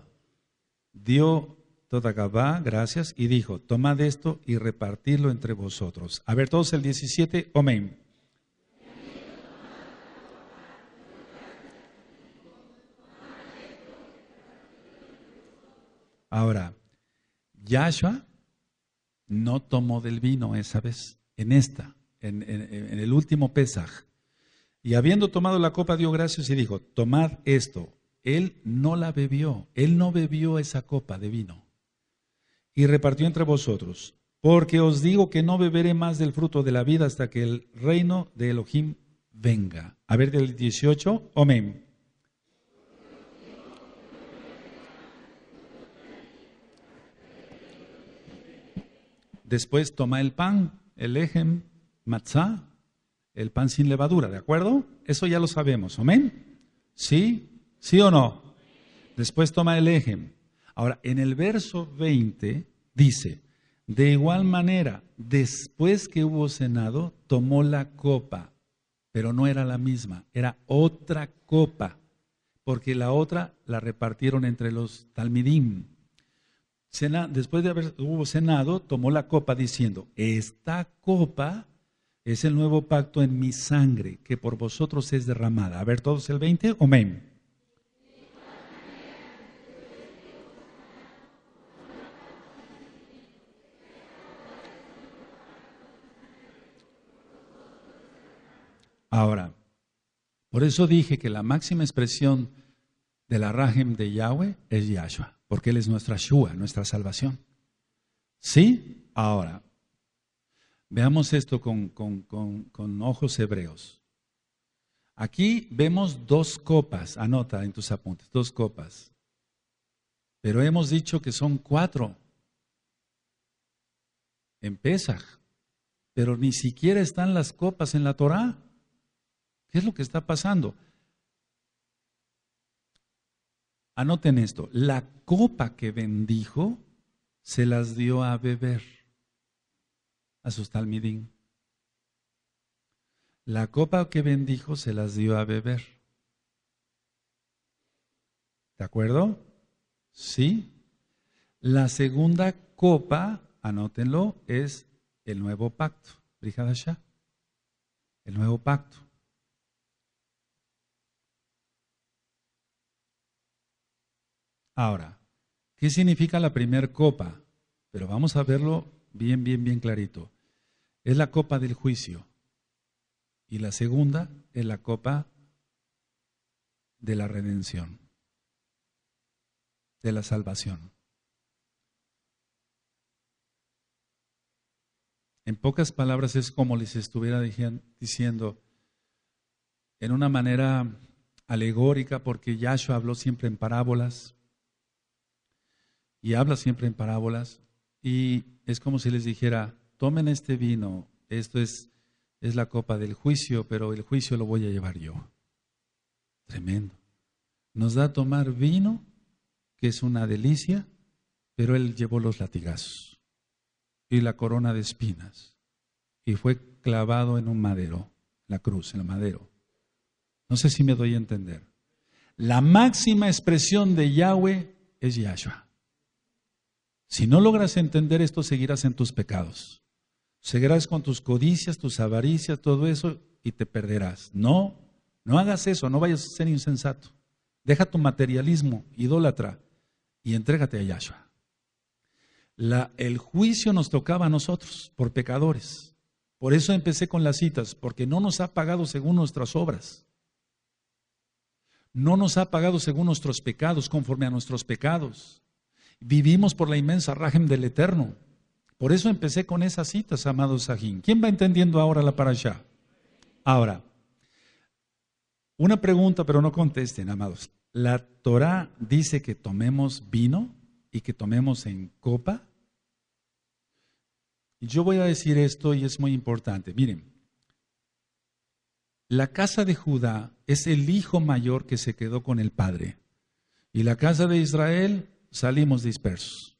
dio Gabá, gracias, y dijo, tomad esto y repartidlo entre vosotros. A ver todos el 17, amén. Ahora, Yahshua no tomó del vino esa vez, en esta, en, en el último Pesaj. Y habiendo tomado la copa, dio gracias y dijo, tomad esto. Él no la bebió, él no bebió esa copa de vino y repartió entre vosotros, porque os digo que no beberé más del fruto de la vida hasta que el reino de Elohim venga. A ver del 18, amén. Después toma el pan, el ejem, matzá, el pan sin levadura, ¿de acuerdo? Eso ya lo sabemos, amén. ¿Sí? ¿Sí o no? Después toma el ejem, Ahora, en el verso 20 dice, de igual manera, después que hubo cenado, tomó la copa, pero no era la misma, era otra copa, porque la otra la repartieron entre los talmidim. después de haber hubo cenado, tomó la copa diciendo, esta copa es el nuevo pacto en mi sangre, que por vosotros es derramada. A ver, todos el 20, amén. Ahora, por eso dije que la máxima expresión de la Rahem de Yahweh es Yahshua, porque Él es nuestra Shua, nuestra salvación. ¿Sí? Ahora, veamos esto con, con ojos hebreos. Aquí vemos dos copas, anota en tus apuntes, dos copas. Pero hemos dicho que son cuatro en Pesaj, pero ni siquiera están las copas en la Torá. ¿Qué es lo que está pasando? Anoten esto, la copa que bendijo se las dio a beber a sus talmidín. La copa que bendijo se las dio a beber. ¿De acuerdo? Sí. La segunda copa, anótenlo, es el nuevo pacto. El nuevo pacto. Ahora, ¿qué significa la primer copa? Pero vamos a verlo bien, bien, bien clarito. Es la copa del juicio. Y la segunda es la copa de la redención, de la salvación. En pocas palabras es como les estuviera diciendo, en una manera alegórica, porque Yahshua habló siempre en parábolas, y habla siempre en parábolas y es como si les dijera, tomen este vino, esto es, es la copa del juicio, pero el juicio lo voy a llevar yo. Tremendo. Nos da a tomar vino, que es una delicia, pero él llevó los latigazos y la corona de espinas y fue clavado en un madero, la cruz, en el madero. No sé si me doy a entender. La máxima expresión de Yahweh es Yahshua. Si no logras entender esto, seguirás en tus pecados. Seguirás con tus codicias, tus avaricias, todo eso, y te perderás. No, no hagas eso, no vayas a ser insensato. Deja tu materialismo, idólatra, y entrégate a Yahshua. el juicio nos tocaba a nosotros, por pecadores. Por eso empecé con las citas, porque no nos ha pagado según nuestras obras. No nos ha pagado según nuestros pecados, conforme a nuestros pecados. Vivimos por la inmensa rajem del Eterno. Por eso empecé con esas citas, amados Sajín. ¿Quién va entendiendo ahora la parasha? Ahora, una pregunta, pero no contesten, amados. ¿La Torah dice que tomemos vino y que tomemos en copa? Yo voy a decir esto y es muy importante. Miren, la casa de Judá es el hijo mayor que se quedó con el padre. Y la casa de Israel salimos dispersos.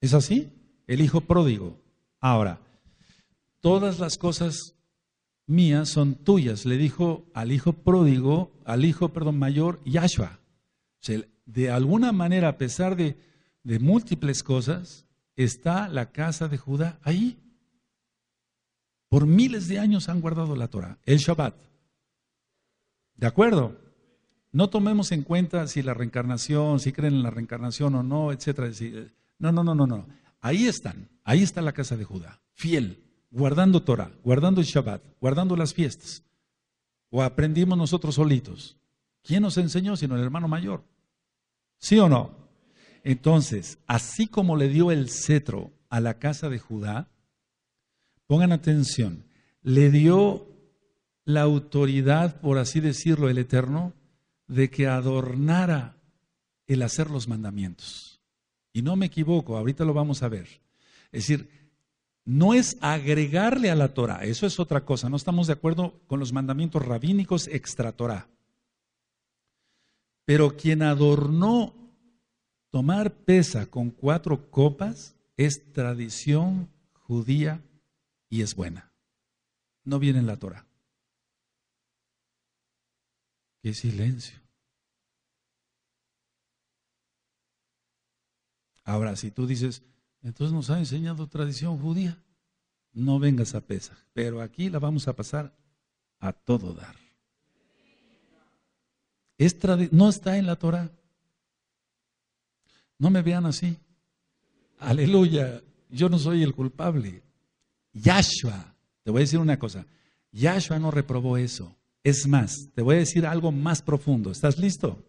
¿Es así? El hijo pródigo. Ahora, todas las cosas mías son tuyas, le dijo al hijo pródigo, al hijo, perdón, mayor, Yahshua. de alguna manera, a pesar de, de múltiples cosas, está la casa de Judá ahí. Por miles de años han guardado la Torah, el Shabbat. ¿De acuerdo? No tomemos en cuenta si la reencarnación, si creen en la reencarnación o no, etcétera. No, no, no, no, no. Ahí están, ahí está la casa de Judá, fiel, guardando Torah, guardando el Shabbat, guardando las fiestas. O aprendimos nosotros solitos. ¿Quién nos enseñó sino el hermano mayor? ¿Sí o no? Entonces, así como le dio el cetro a la casa de Judá, pongan atención, le dio la autoridad, por así decirlo, el Eterno, de que adornara el hacer los mandamientos. Y no me equivoco, ahorita lo vamos a ver. Es decir, no es agregarle a la Torah, eso es otra cosa, no estamos de acuerdo con los mandamientos rabínicos extra Torah. Pero quien adornó tomar pesa con cuatro copas es tradición judía y es buena. No viene en la Torah silencio. Ahora, si tú dices, entonces nos ha enseñado tradición judía, no vengas a pesar pero aquí la vamos a pasar a todo dar. no está en la Torah. No me vean así. Aleluya, yo no soy el culpable. Yahshua, te voy a decir una cosa, Yahshua no reprobó eso. Es más, te voy a decir algo más profundo. ¿Estás listo?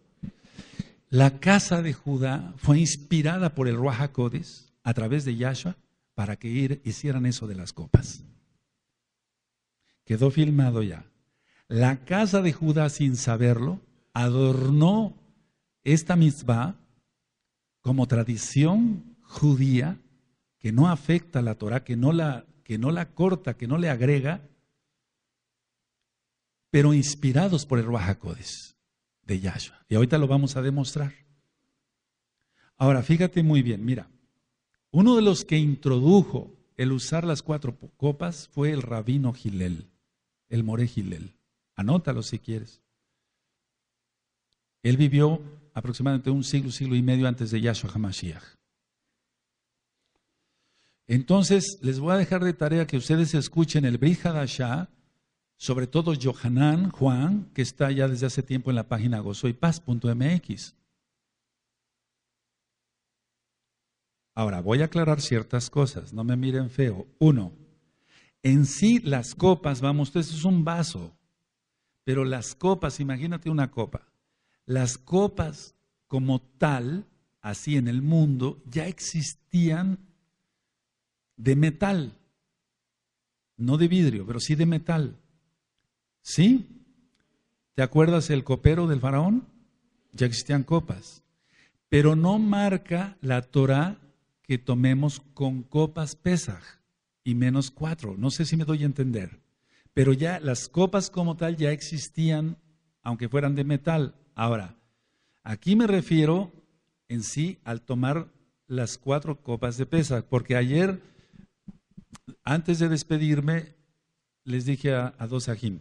La casa de Judá fue inspirada por el Ruach HaKodes a través de Yahshua para que hicieran eso de las copas. Quedó filmado ya. La casa de Judá, sin saberlo, adornó esta mitzvah como tradición judía que no afecta a la Torah, que no la, que no la corta, que no le agrega, pero inspirados por el Ruajacodes de Yahshua. Y ahorita lo vamos a demostrar. Ahora, fíjate muy bien, mira, uno de los que introdujo el usar las cuatro copas fue el rabino Gilel, el More Gilel. Anótalo si quieres. Él vivió aproximadamente un siglo, siglo y medio antes de Yahshua HaMashiach. Entonces, les voy a dejar de tarea que ustedes escuchen el Brihadashah sobre todo Johanán, Juan, que está ya desde hace tiempo en la página gozoypaz.mx. Ahora, voy a aclarar ciertas cosas, no me miren feo. Uno, en sí las copas, vamos, esto es un vaso, pero las copas, imagínate una copa, las copas como tal, así en el mundo, ya existían de metal, no de vidrio, pero sí de metal. ¿Sí? ¿Te acuerdas el copero del faraón? Ya existían copas. Pero no marca la Torah que tomemos con copas Pesaj y menos cuatro. No sé si me doy a entender. Pero ya las copas como tal ya existían, aunque fueran de metal. Ahora, aquí me refiero en sí al tomar las cuatro copas de Pesaj, porque ayer, antes de despedirme, les dije a, dos agim.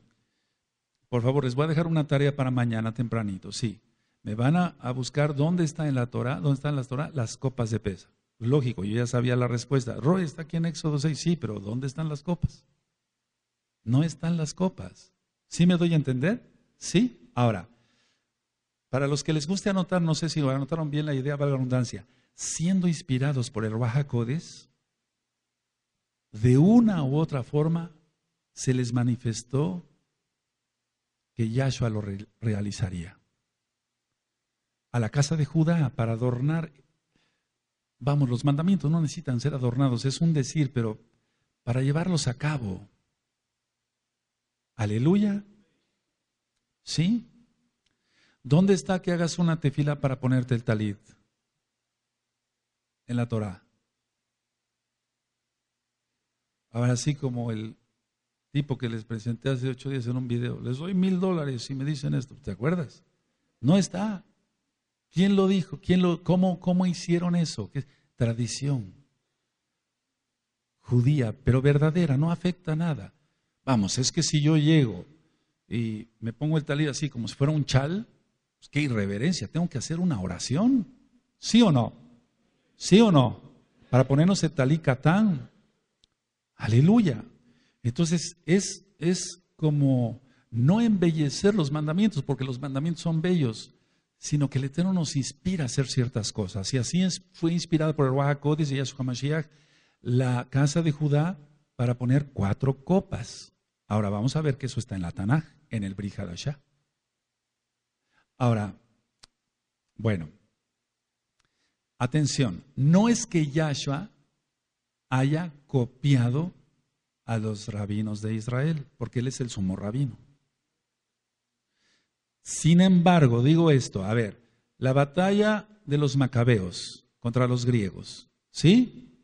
Por favor, les voy a dejar una tarea para mañana tempranito. Sí, me van a, buscar dónde está en la Torah, dónde están las Torah, las copas de pesa. Lógico, yo ya sabía la respuesta. Roy, está aquí en Éxodo 6, sí, pero ¿dónde están las copas? No están las copas. ¿Sí me doy a entender? Sí. Ahora, para los que les guste anotar, no sé si lo anotaron bien la idea, de la redundancia, siendo inspirados por el Codes, de una u otra forma se les manifestó que Yahshua lo realizaría. A la casa de Judá para adornar, vamos, los mandamientos no necesitan ser adornados, es un decir, pero para llevarlos a cabo. Aleluya. ¿Sí? ¿Dónde está que hagas una tefila para ponerte el talit? En la Torah. Ahora sí, como el tipo que les presenté hace ocho días en un video, les doy mil dólares y me dicen esto, ¿te acuerdas? No está. ¿Quién lo dijo? ¿Quién lo, cómo, ¿Cómo hicieron eso? Tradición judía, pero verdadera, no afecta nada. Vamos, es que si yo llego y me pongo el talí así como si fuera un chal, pues qué irreverencia, tengo que hacer una oración. ¿Sí o no? ¿Sí o no? Para ponernos el talí catán. Aleluya. Entonces, es, es como no embellecer los mandamientos, porque los mandamientos son bellos, sino que el Eterno nos inspira a hacer ciertas cosas. Y así fue inspirado por el Wahakodis y Yahshua Mashiach la casa de Judá para poner cuatro copas. Ahora vamos a ver que eso está en la Tanaj, en el Brihadashah. Ahora, bueno, atención, no es que Yahshua haya copiado a los rabinos de Israel, porque él es el sumo rabino. Sin embargo, digo esto, a ver, la batalla de los macabeos contra los griegos, ¿sí?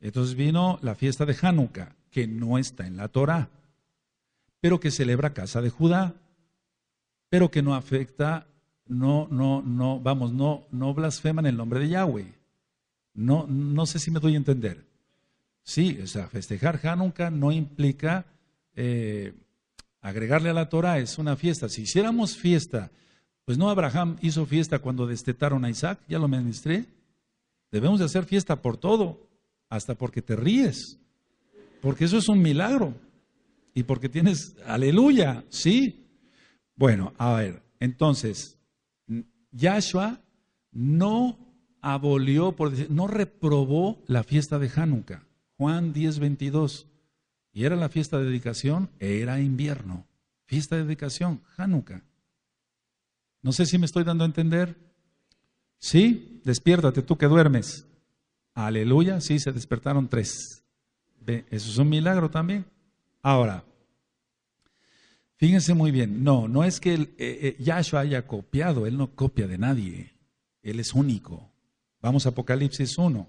Entonces vino la fiesta de Hanukkah, que no está en la Torá, pero que celebra casa de Judá, pero que no afecta, no, no, no, vamos, no, no blasfeman el nombre de Yahweh. No, no sé si me doy a entender. Sí, o sea, festejar Hanukkah no implica eh, agregarle a la Torah, es una fiesta. Si hiciéramos fiesta, pues no Abraham hizo fiesta cuando destetaron a Isaac, ya lo ministré. Debemos de hacer fiesta por todo, hasta porque te ríes, porque eso es un milagro y porque tienes, aleluya, sí. Bueno, a ver, entonces, Yahshua no abolió, no reprobó la fiesta de Hanukkah. Juan 10, 22. Y era la fiesta de dedicación, era invierno. Fiesta de dedicación, Hanukkah. No sé si me estoy dando a entender. Sí, despiértate tú que duermes. Aleluya, sí, se despertaron tres. Eso es un milagro también. Ahora, fíjense muy bien, no, no es que el, eh, eh, Yahshua haya copiado, él no copia de nadie, él es único. Vamos a Apocalipsis 1,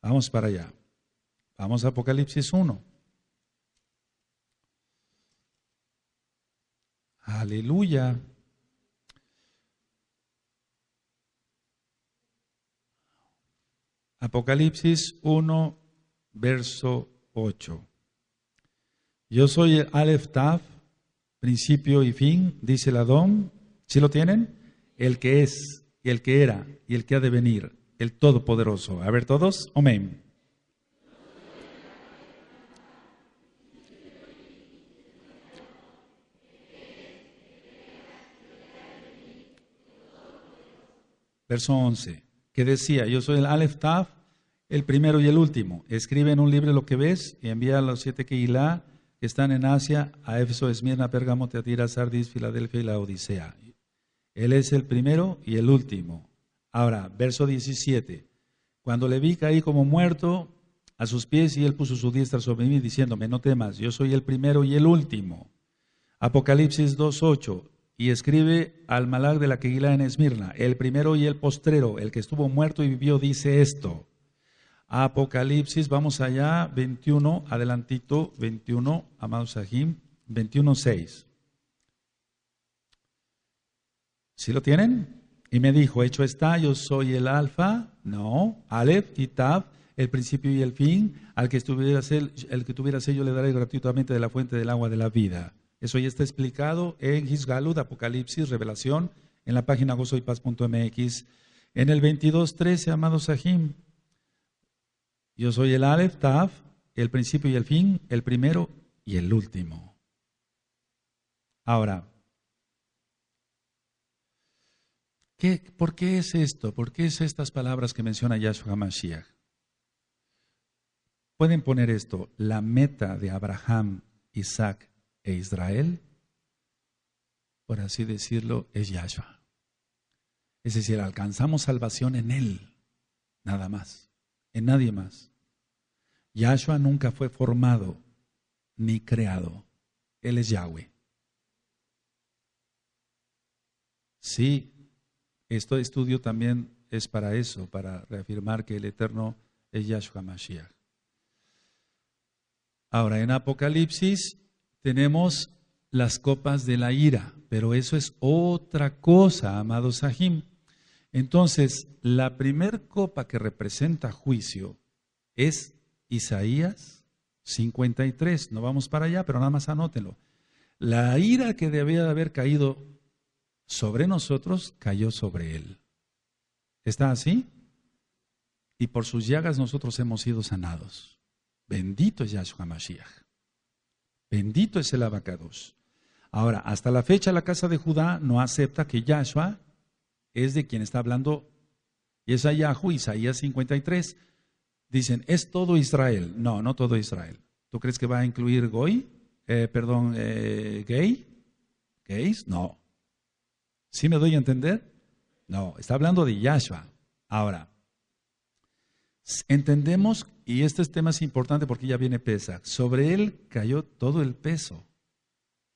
vamos para allá. Vamos a Apocalipsis 1. Aleluya. Apocalipsis 1, verso 8. Yo soy el Aleph Taf, principio y fin, dice el Adón. ¿Sí lo tienen? El que es, y el que era, y el que ha de venir, el Todopoderoso. A ver todos, amén. verso 11, que decía, yo soy el Aleph Taf, el primero y el último. Escribe en un libro lo que ves y envía a los siete Keilah que están en Asia, a Éfeso, Esmirna, Pérgamo, Teatira, Sardis, Filadelfia y la Odisea. Él es el primero y el último. Ahora, verso 17. Cuando le vi caí como muerto a sus pies y él puso su diestra sobre mí diciéndome, no temas, yo soy el primero y el último. Apocalipsis 2.8 y escribe al Malak de la Kegila en Esmirna, el primero y el postrero, el que estuvo muerto y vivió, dice esto. Apocalipsis, vamos allá, 21, adelantito, 21, amados Sahim, 21.6. ¿Sí lo tienen? Y me dijo, hecho está, yo soy el alfa, no, Aleph y Tab, el principio y el fin, al que, que tuviera sello le daré gratuitamente de la fuente del agua de la vida. Eso ya está explicado en Gisgalud, Apocalipsis, Revelación, en la página gozoypaz.mx. En el 22.13, amado Sahim, yo soy el Aleph, Taf, el principio y el fin, el primero y el último. Ahora, ¿por qué es esto? ¿Por qué es estas palabras que menciona Yahshua HaMashiach? Pueden poner esto, la meta de Abraham, Isaac e Israel, por así decirlo, es Yahshua. Es decir, alcanzamos salvación en Él, nada más, en nadie más. Yahshua nunca fue formado ni creado. Él es Yahweh. Sí, este estudio también es para eso, para reafirmar que el Eterno es Yahshua Mashiach. Ahora, en Apocalipsis tenemos las copas de la ira, pero eso es otra cosa, amado Sahim. Entonces, la primer copa que representa juicio es Isaías 53. No vamos para allá, pero nada más anótelo La ira que debía de haber caído sobre nosotros cayó sobre él. ¿Está así? Y por sus llagas nosotros hemos sido sanados. Bendito es Yahshua Mashiach. Bendito es el abacados. Ahora, hasta la fecha la casa de Judá no acepta que Yahshua es de quien está hablando Y Yahú Isaías 53. Dicen, es todo Israel. No, no todo Israel. ¿Tú crees que va a incluir Goy? Eh, perdón, eh, gay? ¿Gays? No. ¿Sí me doy a entender? No, está hablando de Yahshua. Ahora, Entendemos, y este tema es importante porque ya viene pesa, sobre él cayó todo el peso,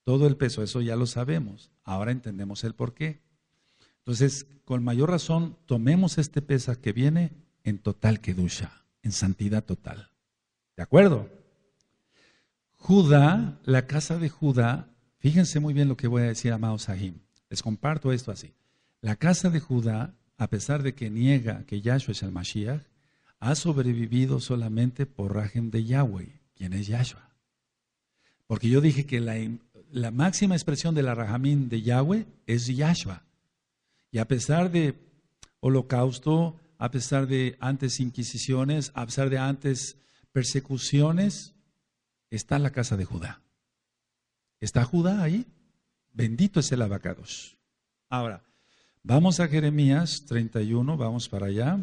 todo el peso, eso ya lo sabemos, ahora entendemos el por qué. Entonces, con mayor razón, tomemos este pesa que viene en total kedusha, en santidad total. ¿De acuerdo? Judá, la casa de Judá, fíjense muy bien lo que voy a decir, Mao Sahim. Les comparto esto así. La casa de Judá, a pesar de que niega que Yahshua es el Mashiach, ha sobrevivido solamente por Rajem de Yahweh, quien es Yahshua. Porque yo dije que la, máxima expresión de la de Yahweh es Yahshua. Y a pesar de holocausto, a pesar de antes inquisiciones, a pesar de antes persecuciones, está la casa de Judá. ¿Está Judá ahí? Bendito es el abacados. Ahora, vamos a Jeremías 31, vamos para allá.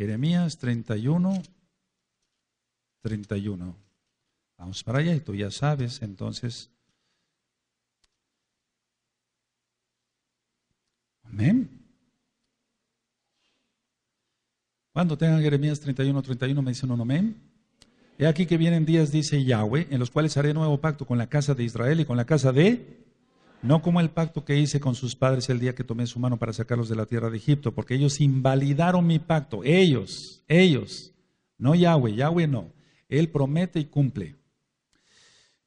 Jeremías 31, 31. Vamos para allá y tú ya sabes, entonces. Amén. Cuando tengan Jeremías 31, 31, me dicen un amén. He aquí que vienen días, dice Yahweh, en los cuales haré nuevo pacto con la casa de Israel y con la casa de no como el pacto que hice con sus padres el día que tomé su mano para sacarlos de la tierra de Egipto, porque ellos invalidaron mi pacto, ellos, ellos, no Yahweh, Yahweh no, Él promete y cumple.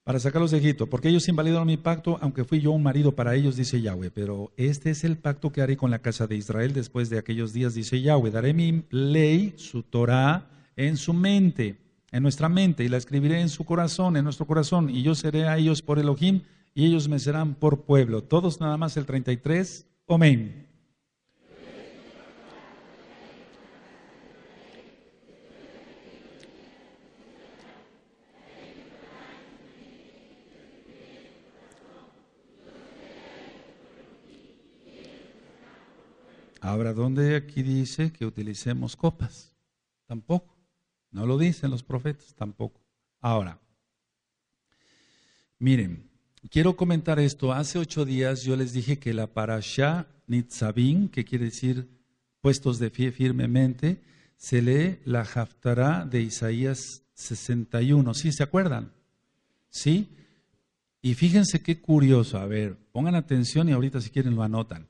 Para sacarlos de Egipto, porque ellos invalidaron mi pacto, aunque fui yo un marido para ellos, dice Yahweh, pero este es el pacto que haré con la casa de Israel después de aquellos días, dice Yahweh, daré mi ley, su Torah, en su mente, en nuestra mente, y la escribiré en su corazón, en nuestro corazón, y yo seré a ellos por Elohim y ellos me serán por pueblo. Todos nada más el 33. Amén. Ahora, ¿dónde aquí dice que utilicemos copas? Tampoco. No lo dicen los profetas, tampoco. Ahora, miren, quiero comentar esto. Hace ocho días yo les dije que la parasha Nitzavim, que quiere decir puestos de pie firmemente, se lee la Haftará de Isaías 61. ¿Sí se acuerdan? ¿Sí? Y fíjense qué curioso. A ver, pongan atención y ahorita si quieren lo anotan.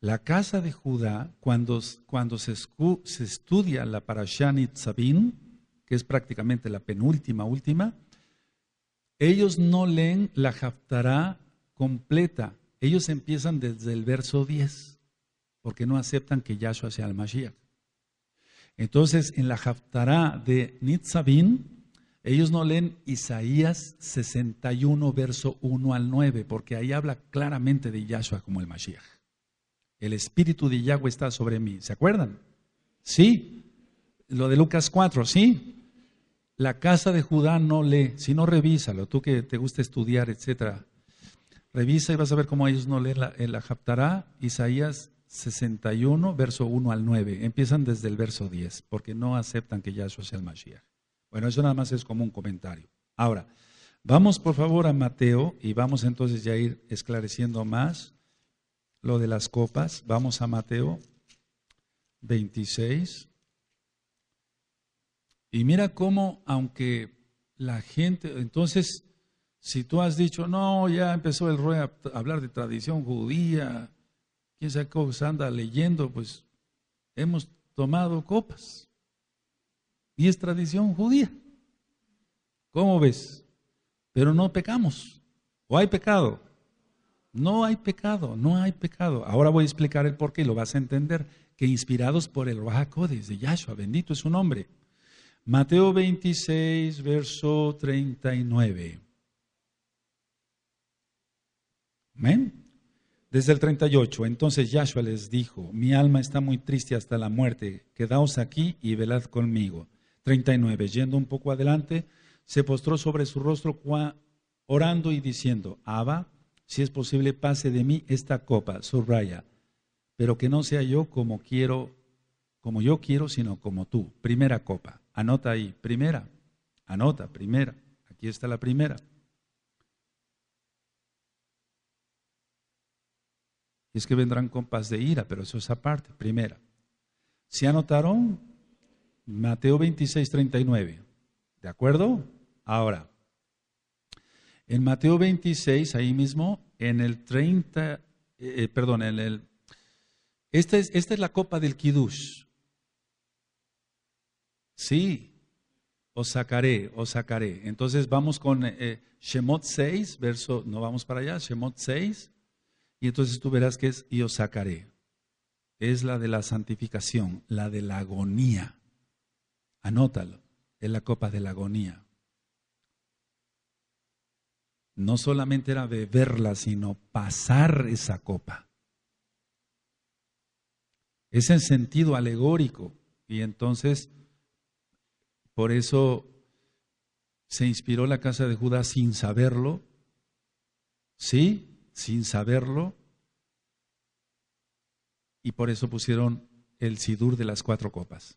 La casa de Judá, cuando, se, estudia la parasha Nitzavim, que es prácticamente la penúltima, última, ellos no leen la Jaftará completa. Ellos empiezan desde el verso 10, porque no aceptan que Yahshua sea el Mashiach. Entonces, en la Jaftará de Nitzavim, ellos no leen Isaías 61, verso 1 al 9, porque ahí habla claramente de Yahshua como el Mashiach. El espíritu de Yahweh está sobre mí. ¿Se acuerdan? Sí. Lo de Lucas 4, sí la casa de Judá no lee, si no revísalo, tú que te gusta estudiar, etcétera. Revisa y vas a ver cómo ellos no leen la, la Japtará, Isaías 61, verso 1 al 9. Empiezan desde el verso 10, porque no aceptan que Yahshua sea el Mashiach. Bueno, eso nada más es como un comentario. Ahora, vamos por favor a Mateo y vamos entonces ya a ir esclareciendo más lo de las copas. Vamos a Mateo 26. Y mira cómo, aunque la gente, entonces, si tú has dicho, no, ya empezó el rey a hablar de tradición judía, quién sabe cómo anda leyendo, pues hemos tomado copas. Y es tradición judía. ¿Cómo ves? Pero no pecamos. ¿O hay pecado? No hay pecado, no hay pecado. Ahora voy a explicar el porqué y lo vas a entender. Que inspirados por el Rahakodes de Yahshua, bendito es su nombre Mateo 26, verso 39. Amén. Desde el 38, entonces Yahshua les dijo, mi alma está muy triste hasta la muerte, quedaos aquí y velad conmigo. 39, yendo un poco adelante, se postró sobre su rostro orando y diciendo, Abba, si es posible, pase de mí esta copa, subraya, pero que no sea yo como quiero, como yo quiero, sino como tú. Primera copa. Anota ahí, primera. Anota, primera. Aquí está la primera. es que vendrán compas de ira, pero eso es aparte, primera. ¿Se anotaron? Mateo 26, 39. ¿De acuerdo? Ahora, en Mateo 26, ahí mismo, en el 30, eh, eh, perdón, en el... Esta es, esta es la copa del Kiddush. Sí, os sacaré, os sacaré. Entonces vamos con eh, eh, Shemot 6, verso, no vamos para allá, Shemot 6, y entonces tú verás que es, y os sacaré. Es la de la santificación, la de la agonía. Anótalo, es la copa de la agonía. No solamente era beberla, sino pasar esa copa. Es en sentido alegórico. Y entonces por eso se inspiró la casa de Judá sin saberlo. ¿Sí? Sin saberlo. Y por eso pusieron el sidur de las cuatro copas.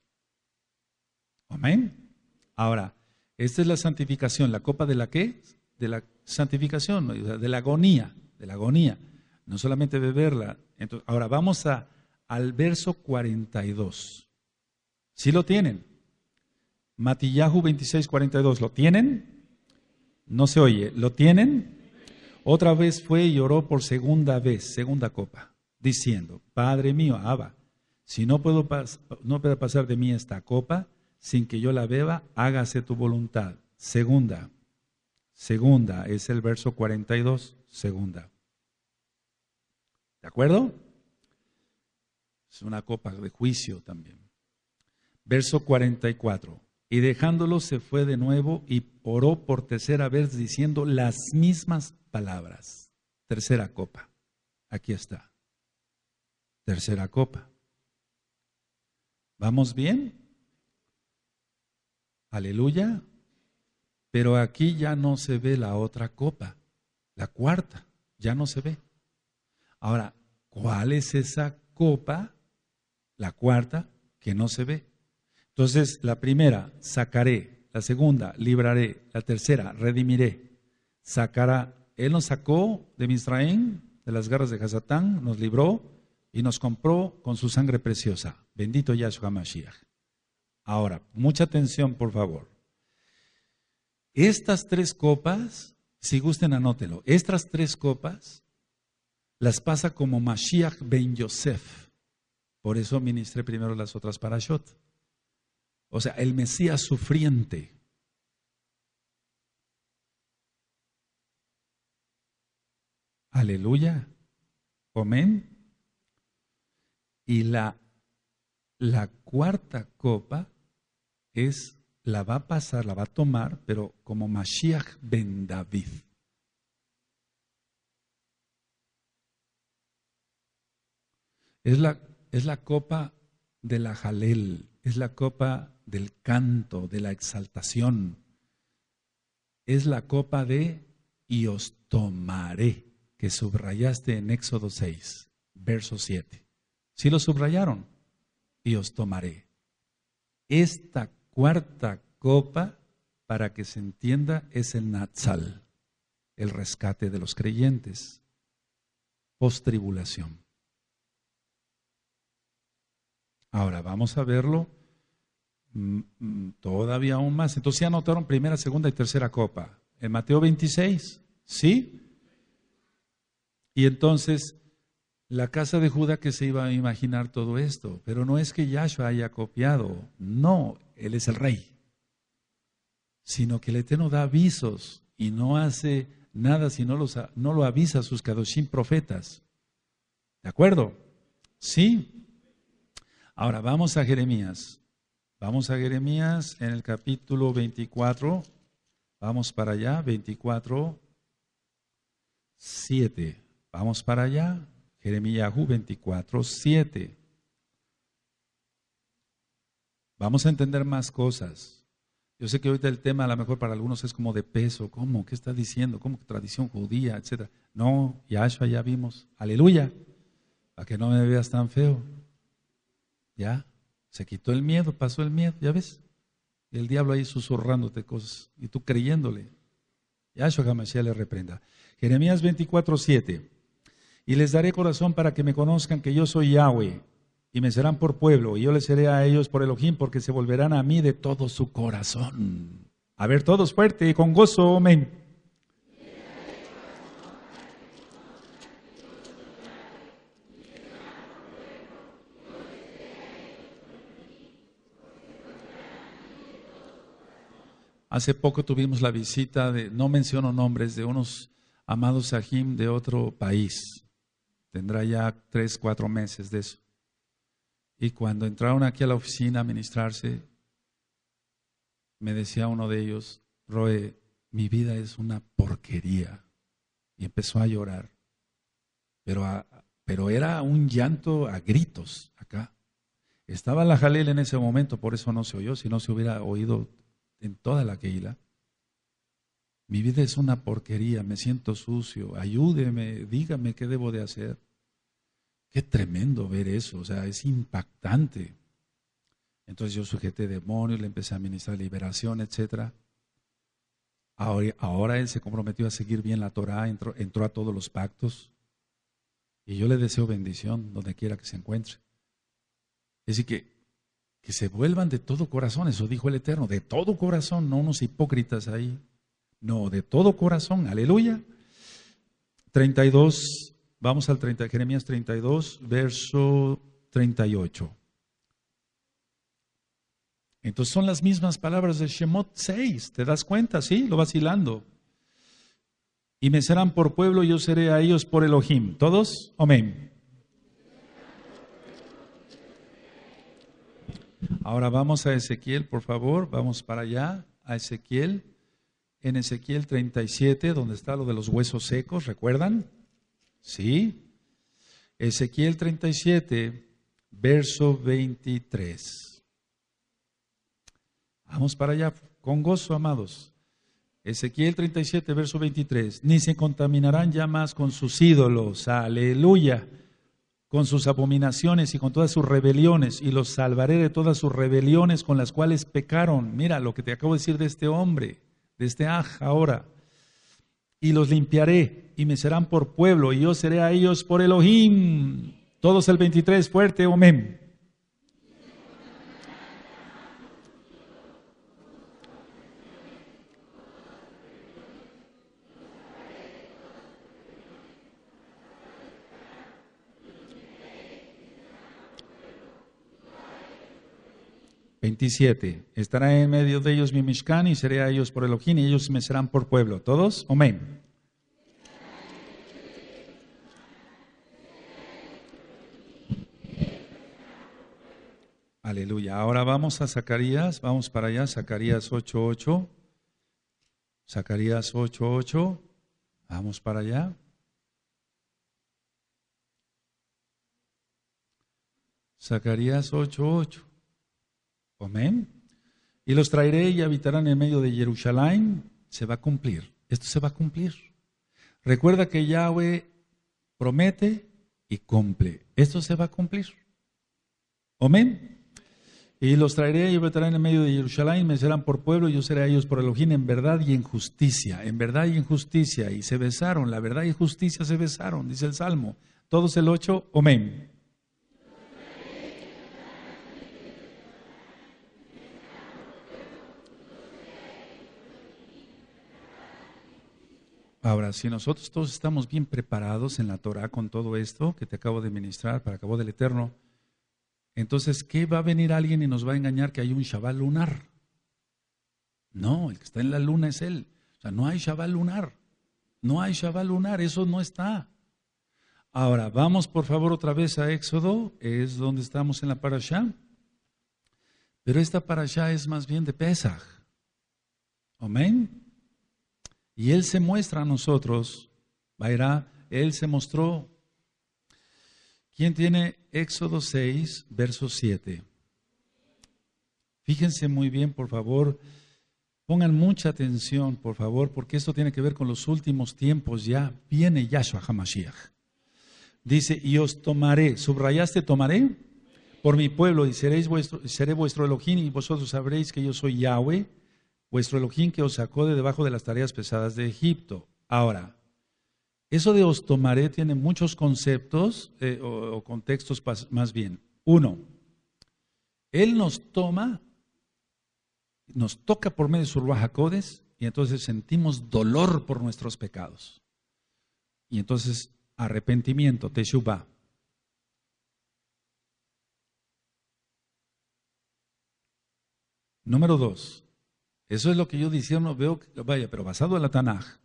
Amén. Ahora, esta es la santificación. ¿La copa de la qué? De la santificación, de la agonía, de la agonía. No solamente beberla. Entonces, ahora vamos a, al verso 42. Si lo tienen? Matillahu 26:42, ¿lo tienen? No se oye, ¿lo tienen? Otra vez fue y oró por segunda vez, segunda copa, diciendo, Padre mío, Abba, si no puedo, no puedo pasar de mí esta copa sin que yo la beba, hágase tu voluntad. Segunda, segunda, es el verso 42, segunda. ¿De acuerdo? Es una copa de juicio también. Verso 44. Y dejándolo se fue de nuevo y oró por tercera vez diciendo las mismas palabras. Tercera copa. Aquí está. Tercera copa. ¿Vamos bien? Aleluya. Pero aquí ya no se ve la otra copa, la cuarta, ya no se ve. Ahora, ¿cuál es esa copa, la cuarta, que no se ve? Entonces, la primera, sacaré. La segunda, libraré. La tercera, redimiré. Sacará. Él nos sacó de Misraim, de las garras de Hazatán, nos libró y nos compró con su sangre preciosa. Bendito Yahshua Mashiach. Ahora, mucha atención, por favor. Estas tres copas, si gusten, anótelo. Estas tres copas las pasa como Mashiach ben Yosef. Por eso ministré primero las otras parashot o sea, el Mesías sufriente. Aleluya. Amén. Y la, la cuarta copa es, la va a pasar, la va a tomar, pero como Mashiach ben David. Es la, es la copa de la Jalel, es la copa del canto, de la exaltación. Es la copa de y os tomaré, que subrayaste en Éxodo 6, verso 7. Si lo subrayaron, y os tomaré. Esta cuarta copa, para que se entienda, es el Natsal, el rescate de los creyentes, post-tribulación. Ahora vamos a verlo Mm, mm, todavía aún más. Entonces ya anotaron primera, segunda y tercera copa. En Mateo 26, ¿sí? Y entonces la casa de Judá que se iba a imaginar todo esto. Pero no es que Yahshua haya copiado. No, él es el rey. Sino que el Eterno da avisos y no hace nada si no, los, no lo avisa a sus Kadoshim profetas. ¿De acuerdo? Sí. Ahora vamos a Jeremías. Vamos a Jeremías en el capítulo 24. Vamos para allá, 24, 7. Vamos para allá, Jeremías 24, 7. Vamos a entender más cosas. Yo sé que ahorita el tema a lo mejor para algunos es como de peso. ¿Cómo? ¿Qué está diciendo? ¿Cómo? Tradición judía, etcétera. No, Yahshua ya vimos. Aleluya. Para que no me veas tan feo. ¿Ya? Se quitó el miedo, pasó el miedo, ya ves. El diablo ahí susurrándote cosas y tú creyéndole. jamás ya le reprenda. Jeremías 24, 7. Y les daré corazón para que me conozcan que yo soy Yahweh, y me serán por pueblo, y yo les seré a ellos por Elohim, porque se volverán a mí de todo su corazón. A ver, todos fuerte y con gozo, amén. Hace poco tuvimos la visita de, no menciono nombres, de unos amados Sahim de otro país. Tendrá ya tres, cuatro meses de eso. Y cuando entraron aquí a la oficina a ministrarse, me decía uno de ellos, Roe, mi vida es una porquería. Y empezó a llorar. Pero, pero era un llanto a gritos acá. Estaba la Jalil en ese momento, por eso no se oyó, si no se hubiera oído en toda la Keilah. Mi vida es una porquería, me siento sucio, ayúdeme, dígame qué debo de hacer. Qué tremendo ver eso, o sea, es impactante. Entonces yo sujeté demonios, le empecé a ministrar liberación, etc. Ahora, él se comprometió a seguir bien la Torah, entró, entró a todos los pactos. Y yo le deseo bendición donde quiera que se encuentre. Así que que se vuelvan de todo corazón, eso dijo el Eterno, de todo corazón, no unos hipócritas ahí, no, de todo corazón, aleluya. 32, vamos al 30, Jeremías 32, verso 38. Entonces son las mismas palabras de Shemot 6, ¿te das cuenta? Sí, lo vacilando. Y me serán por pueblo, yo seré a ellos por Elohim. ¿Todos? Amén. Ahora vamos a Ezequiel, por favor, vamos para allá, a Ezequiel, en Ezequiel 37, donde está lo de los huesos secos, ¿recuerdan? Sí. Ezequiel 37, verso 23. Vamos para allá, con gozo, amados. Ezequiel 37, verso 23. Ni se contaminarán ya más con sus ídolos. Aleluya con sus abominaciones y con todas sus rebeliones, y los salvaré de todas sus rebeliones con las cuales pecaron. Mira lo que te acabo de decir de este hombre, de este Aj ahora. Y los limpiaré y me serán por pueblo, y yo seré a ellos por Elohim. Todos el 23, fuerte, omen. 27. Estará en medio de ellos mi Mishkan y seré a ellos por Elohim y ellos me serán por pueblo. ¿Todos? Amén. Aleluya. Ahora vamos a Zacarías, vamos para allá, Zacarías 8.8. Zacarías 8.8. Vamos para allá. Zacarías 8.8. Amén. Y los traeré y habitarán en medio de Jerusalén. Se va a cumplir. Esto se va a cumplir. Recuerda que Yahweh promete y cumple. Esto se va a cumplir. Amén. Y los traeré y habitarán en medio de Jerusalén, me serán por pueblo y yo seré a ellos por Elohim en verdad y en justicia, en verdad y en justicia. Y se besaron, la verdad y justicia se besaron, dice el Salmo. Todos el 8, amén. Ahora, si nosotros todos estamos bien preparados en la Torah con todo esto que te acabo de ministrar para cabo del Eterno, entonces, ¿qué va a venir alguien y nos va a engañar que hay un Shabbat lunar? No, el que está en la luna es él. O sea, no hay Shabbat lunar. No hay Shabbat lunar, eso no está. Ahora, vamos por favor otra vez a Éxodo, es donde estamos en la parashá. Pero esta parashá es más bien de Pesach Amén. Y Él se muestra a nosotros, a, Él se mostró. ¿Quién tiene Éxodo 6, verso 7? Fíjense muy bien, por favor. Pongan mucha atención, por favor, porque esto tiene que ver con los últimos tiempos. Ya viene Yahshua HaMashiach. Dice, y os tomaré. ¿Subrayaste tomaré? Por mi pueblo y seréis vuestro, seré vuestro Elohim y vosotros sabréis que yo soy Yahweh vuestro Elohim que os sacó de debajo de las tareas pesadas de Egipto. Ahora, eso de os tomaré tiene muchos conceptos eh, o, contextos más bien. Uno, Él nos toma, nos toca por medio de su Ruajacodes y entonces sentimos dolor por nuestros pecados. Y entonces arrepentimiento, Teshuvah. Número dos, eso es lo que yo diciendo, veo, que, vaya, pero basado en la Tanaj.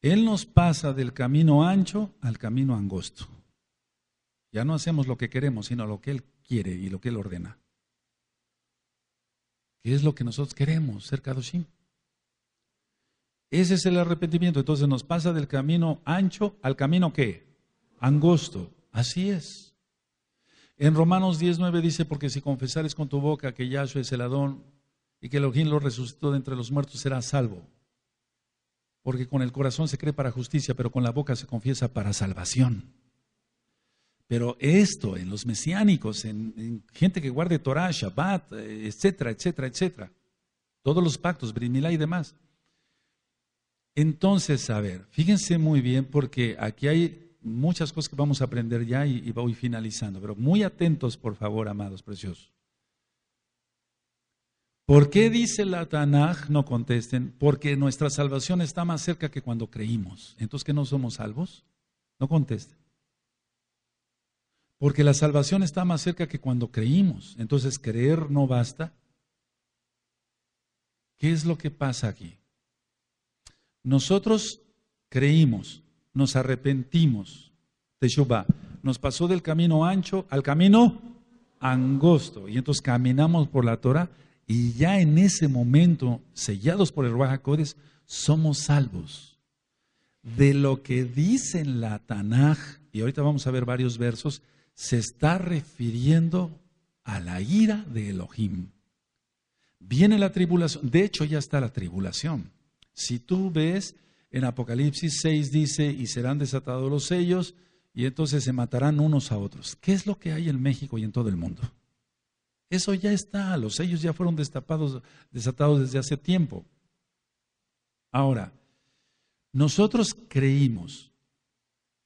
Él nos pasa del camino ancho al camino angosto. Ya no hacemos lo que queremos, sino lo que Él quiere y lo que Él ordena. ¿Qué es lo que nosotros queremos? Ser Kadoshim. Ese es el arrepentimiento. Entonces nos pasa del camino ancho al camino qué? Angosto. Así es. En Romanos 19 dice, porque si confesares con tu boca que Yahshua es el Adón, y que Elohim lo resucitó de entre los muertos, será salvo. Porque con el corazón se cree para justicia, pero con la boca se confiesa para salvación. Pero esto en los mesiánicos, en, gente que guarde Torah, Shabbat, eh, etcétera, etcétera, etcétera. Todos los pactos, brinilá y demás. Entonces, a ver, fíjense muy bien porque aquí hay muchas cosas que vamos a aprender ya y voy finalizando, pero muy atentos, por favor, amados preciosos. ¿Por qué dice la Tanaj? No contesten, porque nuestra salvación está más cerca que cuando creímos. Entonces, ¿que no somos salvos? No contesten. Porque la salvación está más cerca que cuando creímos. Entonces, creer no basta. ¿Qué es lo que pasa aquí? Nosotros creímos, nos arrepentimos, Jehová, nos pasó del camino ancho al camino angosto. Y entonces caminamos por la Torah y ya en ese momento, sellados por el Ruajacodes, somos salvos. De lo que dice la Tanaj, y ahorita vamos a ver varios versos, se está refiriendo a la ira de Elohim. Viene la tribulación, de hecho ya está la tribulación. Si tú ves en Apocalipsis 6 dice, y serán desatados los sellos, y entonces se matarán unos a otros. ¿Qué es lo que hay en México y en todo el mundo? Eso ya está, los sellos ya fueron destapados, desatados desde hace tiempo. Ahora, nosotros creímos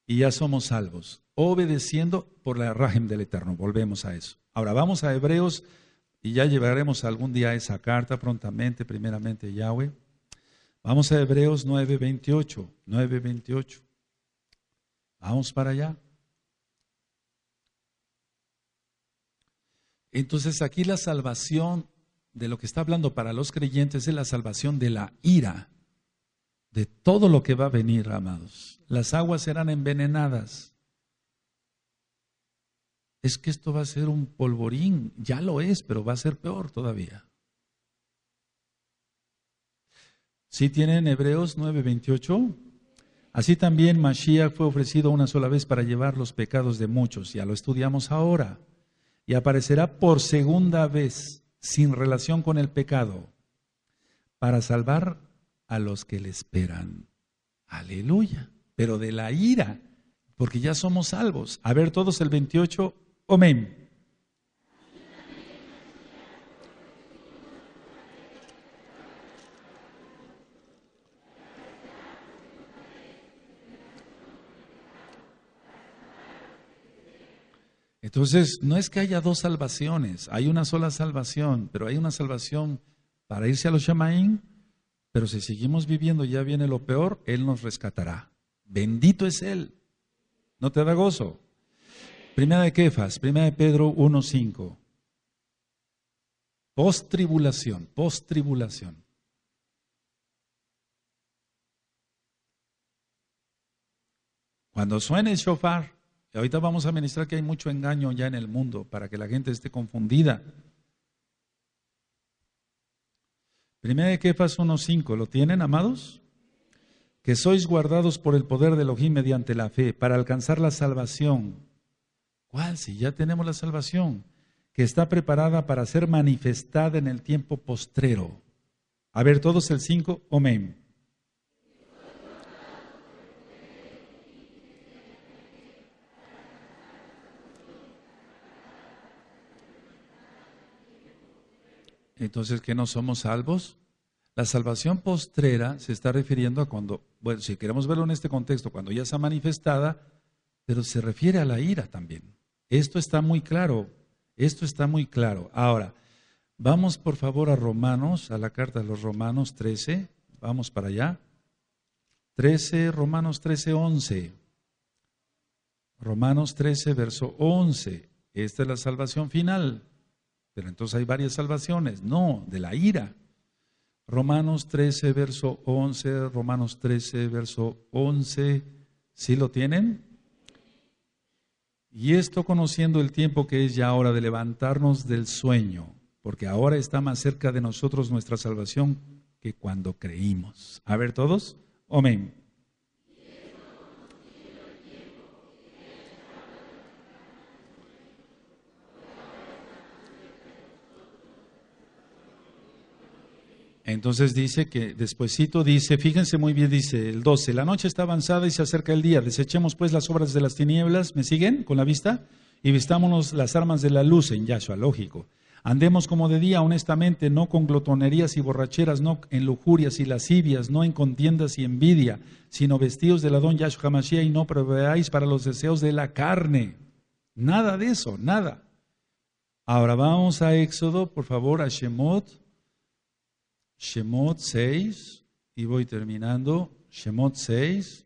y ya somos salvos, obedeciendo por la rajem del Eterno. Volvemos a eso. Ahora vamos a Hebreos y ya llevaremos algún día esa carta prontamente, primeramente Yahweh. Vamos a Hebreos 9:28, 9:28. Vamos para allá. Entonces aquí la salvación de lo que está hablando para los creyentes es la salvación de la ira, de todo lo que va a venir, amados. Las aguas serán envenenadas. Es que esto va a ser un polvorín, ya lo es, pero va a ser peor todavía. Si tienen Hebreos 9:28, así también Mashiach fue ofrecido una sola vez para llevar los pecados de muchos, ya lo estudiamos ahora y aparecerá por segunda vez sin relación con el pecado para salvar a los que le esperan. Aleluya, pero de la ira, porque ya somos salvos. A ver todos el 28, amén. Entonces, no es que haya dos salvaciones, hay una sola salvación, pero hay una salvación para irse a los Shamaín, pero si seguimos viviendo ya viene lo peor, Él nos rescatará. Bendito es Él. ¿No te da gozo? Primera de Kefas, primera de Pedro 1.5. Post-tribulación, post-tribulación. Cuando suene el shofar, ahorita vamos a ministrar que hay mucho engaño ya en el mundo para que la gente esté confundida. Primera de uno 1.5, ¿lo tienen, amados? Que sois guardados por el poder de Elohim mediante la fe para alcanzar la salvación. ¿Cuál? Si ya tenemos la salvación, que está preparada para ser manifestada en el tiempo postrero. A ver, todos el 5, amén. entonces que no somos salvos. La salvación postrera se está refiriendo a cuando, bueno, si queremos verlo en este contexto, cuando ya está manifestada, pero se refiere a la ira también. Esto está muy claro, esto está muy claro. Ahora, vamos por favor a Romanos, a la carta de los Romanos 13, vamos para allá. 13, Romanos 13, 11. Romanos 13, verso 11. Esta es la salvación final pero entonces hay varias salvaciones. No, de la ira. Romanos 13, verso 11, Romanos 13, verso 11. ¿Sí lo tienen? Y esto conociendo el tiempo que es ya hora de levantarnos del sueño, porque ahora está más cerca de nosotros nuestra salvación que cuando creímos. A ver todos, amén. Entonces dice que despuesito dice, fíjense muy bien, dice el 12, la noche está avanzada y se acerca el día, desechemos pues las obras de las tinieblas, ¿me siguen con la vista? Y vistámonos las armas de la luz en Yahshua, lógico. Andemos como de día, honestamente, no con glotonerías y borracheras, no en lujurias y lascivias, no en contiendas y envidia, sino vestidos del Adón Yahshua Hamashia, y no proveáis para los deseos de la carne. Nada de eso, nada. Ahora vamos a Éxodo, por favor, a Shemot Shemot 6, y voy terminando, Shemot 6,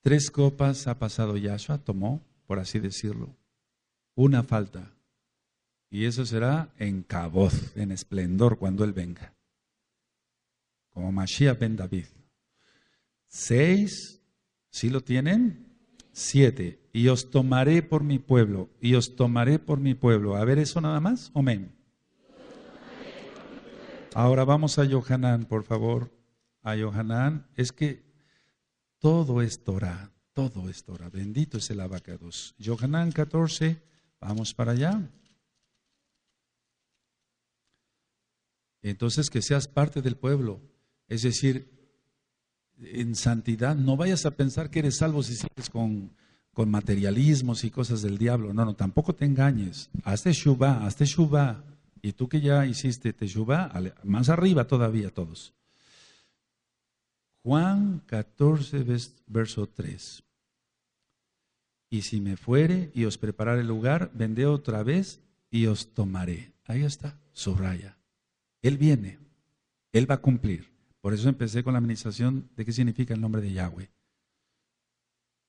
tres copas ha pasado Yahshua, tomó, por así decirlo, una falta, y eso será en caboz, en esplendor, cuando Él venga, como Mashiach ben David. Seis, ¿sí lo tienen? 7. Y os tomaré por mi pueblo, y os tomaré por mi pueblo. A ver eso nada más. Amén. Ahora vamos a Johanán, por favor. A Johanán. Es que todo es Torah, todo es Torah. Bendito es el abacados. Johanán 14. Vamos para allá. Entonces que seas parte del pueblo. Es decir, en santidad, no vayas a pensar que eres salvo si sigues con, materialismos y cosas del diablo. No, no, tampoco te engañes. Hazte Shubá, hazte Shubá. Y tú que ya hiciste Teshuvá, más arriba todavía todos. Juan 14, verso 3. Y si me fuere y os prepararé el lugar, vendé otra vez y os tomaré. Ahí está, subraya. Él viene, Él va a cumplir. Por eso empecé con la administración de qué significa el nombre de Yahweh.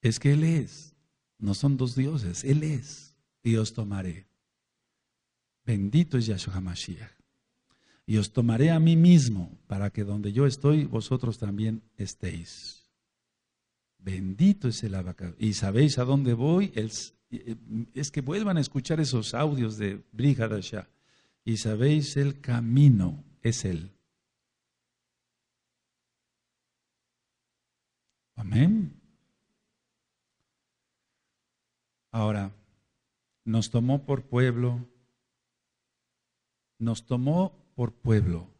Es que Él es, no son dos dioses, Él es. Y os tomaré. Bendito es Yahshua Mashiach, Y os tomaré a mí mismo para que donde yo estoy, vosotros también estéis. Bendito es el abacado. Y sabéis a dónde voy. Eh, eh, es que vuelvan a escuchar esos audios de Brihadasha. Y sabéis el camino es Él. Amén. Ahora, nos tomó por pueblo, nos tomó por pueblo.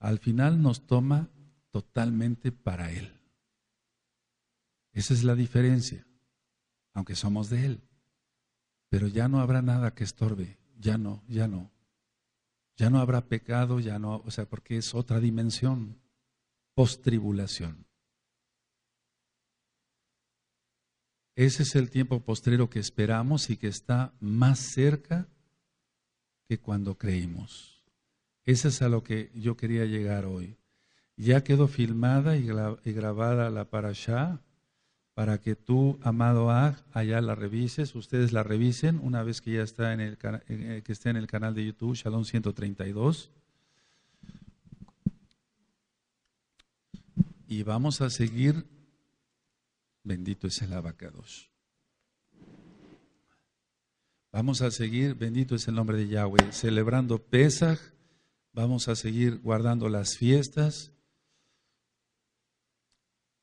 Al final nos toma totalmente para Él. Esa es la diferencia, aunque somos de Él. Pero ya no habrá nada que estorbe, ya no, ya no. Ya no habrá pecado, ya no, o sea, porque es otra dimensión, post Ese es el tiempo postrero que esperamos y que está más cerca que cuando creímos. Ese es a lo que yo quería llegar hoy. Ya quedó filmada y, grabada la parashá para que tú, amado Ag, allá la revises, ustedes la revisen una vez que ya está en el, eh, que esté en el canal de YouTube Shalom 132. Y vamos a seguir Bendito es el abacados. Vamos a seguir, bendito es el nombre de Yahweh, celebrando Pesaj, vamos a seguir guardando las fiestas.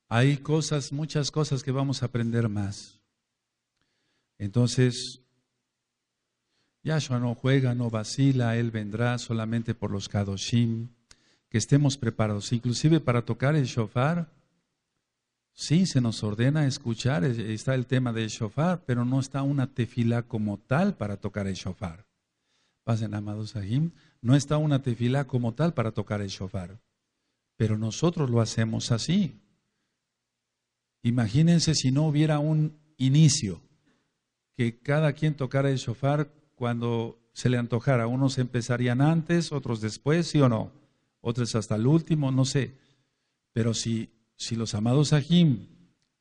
Hay cosas, muchas cosas que vamos a aprender más. Entonces, Yahshua no juega, no vacila, Él vendrá solamente por los Kadoshim, que estemos preparados, inclusive para tocar el shofar Sí, se nos ordena escuchar, está el tema del shofar, pero no está una tefila como tal para tocar el shofar. Pasen, amados Sahim, no está una tefila como tal para tocar el shofar, pero nosotros lo hacemos así. Imagínense si no hubiera un inicio, que cada quien tocara el shofar cuando se le antojara. Unos empezarían antes, otros después, sí o no, otros hasta el último, no sé. Pero si si los amados Ajim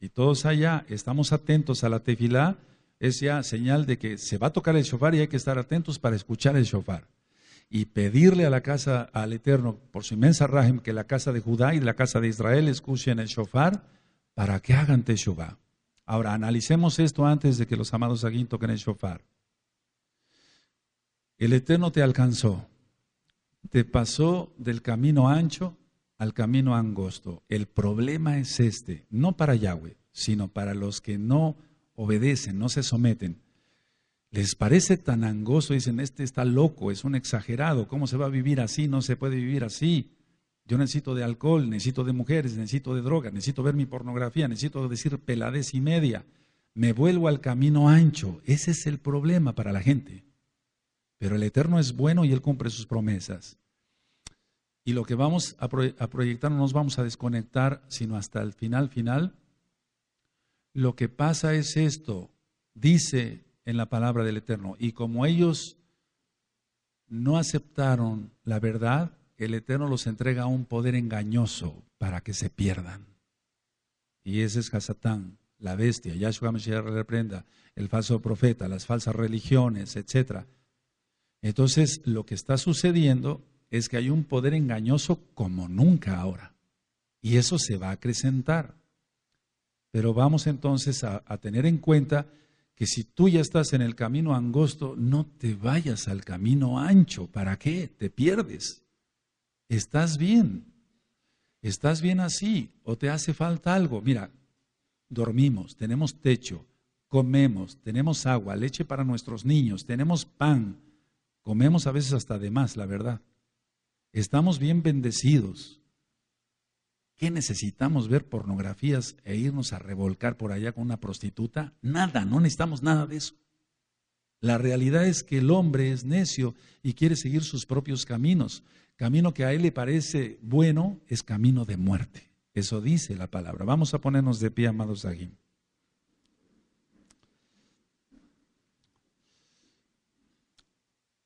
y todos allá estamos atentos a la tefilá, es ya señal de que se va a tocar el shofar y hay que estar atentos para escuchar el shofar. Y pedirle a la casa, al Eterno, por su inmensa rajem, que la casa de Judá y la casa de Israel escuchen el shofar para que hagan teshuvah. Ahora, analicemos esto antes de que los amados ajim toquen el shofar. El Eterno te alcanzó, te pasó del camino ancho al camino angosto. El problema es este, no para Yahweh, sino para los que no obedecen, no se someten. Les parece tan angosto, dicen, este está loco, es un exagerado, ¿cómo se va a vivir así? No se puede vivir así. Yo necesito de alcohol, necesito de mujeres, necesito de droga, necesito ver mi pornografía, necesito decir peladez y media. Me vuelvo al camino ancho. Ese es el problema para la gente. Pero el Eterno es bueno y Él cumple sus promesas y lo que vamos a, proyectar no nos vamos a desconectar, sino hasta el final final. Lo que pasa es esto, dice en la palabra del Eterno, y como ellos no aceptaron la verdad, el Eterno los entrega a un poder engañoso para que se pierdan. Y ese es Hasatán, la bestia, Yahshua Mashiach reprenda, el falso profeta, las falsas religiones, etc. Entonces, lo que está sucediendo es que hay un poder engañoso como nunca ahora. Y eso se va a acrecentar. Pero vamos entonces a, tener en cuenta que si tú ya estás en el camino angosto, no te vayas al camino ancho. ¿Para qué? Te pierdes. Estás bien. Estás bien así o te hace falta algo. Mira, dormimos, tenemos techo, comemos, tenemos agua, leche para nuestros niños, tenemos pan, comemos a veces hasta de más, la verdad. Estamos bien bendecidos. ¿Qué necesitamos ver pornografías e irnos a revolcar por allá con una prostituta? Nada, no necesitamos nada de eso. La realidad es que el hombre es necio y quiere seguir sus propios caminos. Camino que a él le parece bueno es camino de muerte. Eso dice la palabra. Vamos a ponernos de pie, amados aquí.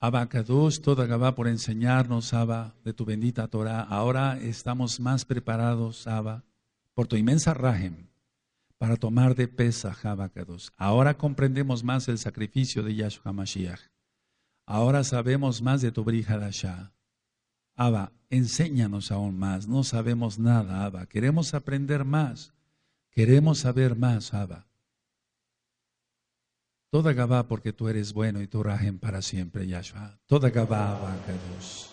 Abacados, toda Gabá, por enseñarnos, Abba, de tu bendita Torah. Ahora estamos más preparados, Abba, por tu inmensa rajem, para tomar de pesa, Kadosh. Ahora comprendemos más el sacrificio de Yahshua Mashiach. Ahora sabemos más de tu Brihadashah. Abba, enséñanos aún más. No sabemos nada, Abba. Queremos aprender más. Queremos saber más, Abba. Toda Gabá, porque tú eres bueno y tu rajen para siempre, Yahshua. Toda Gabá, Dios.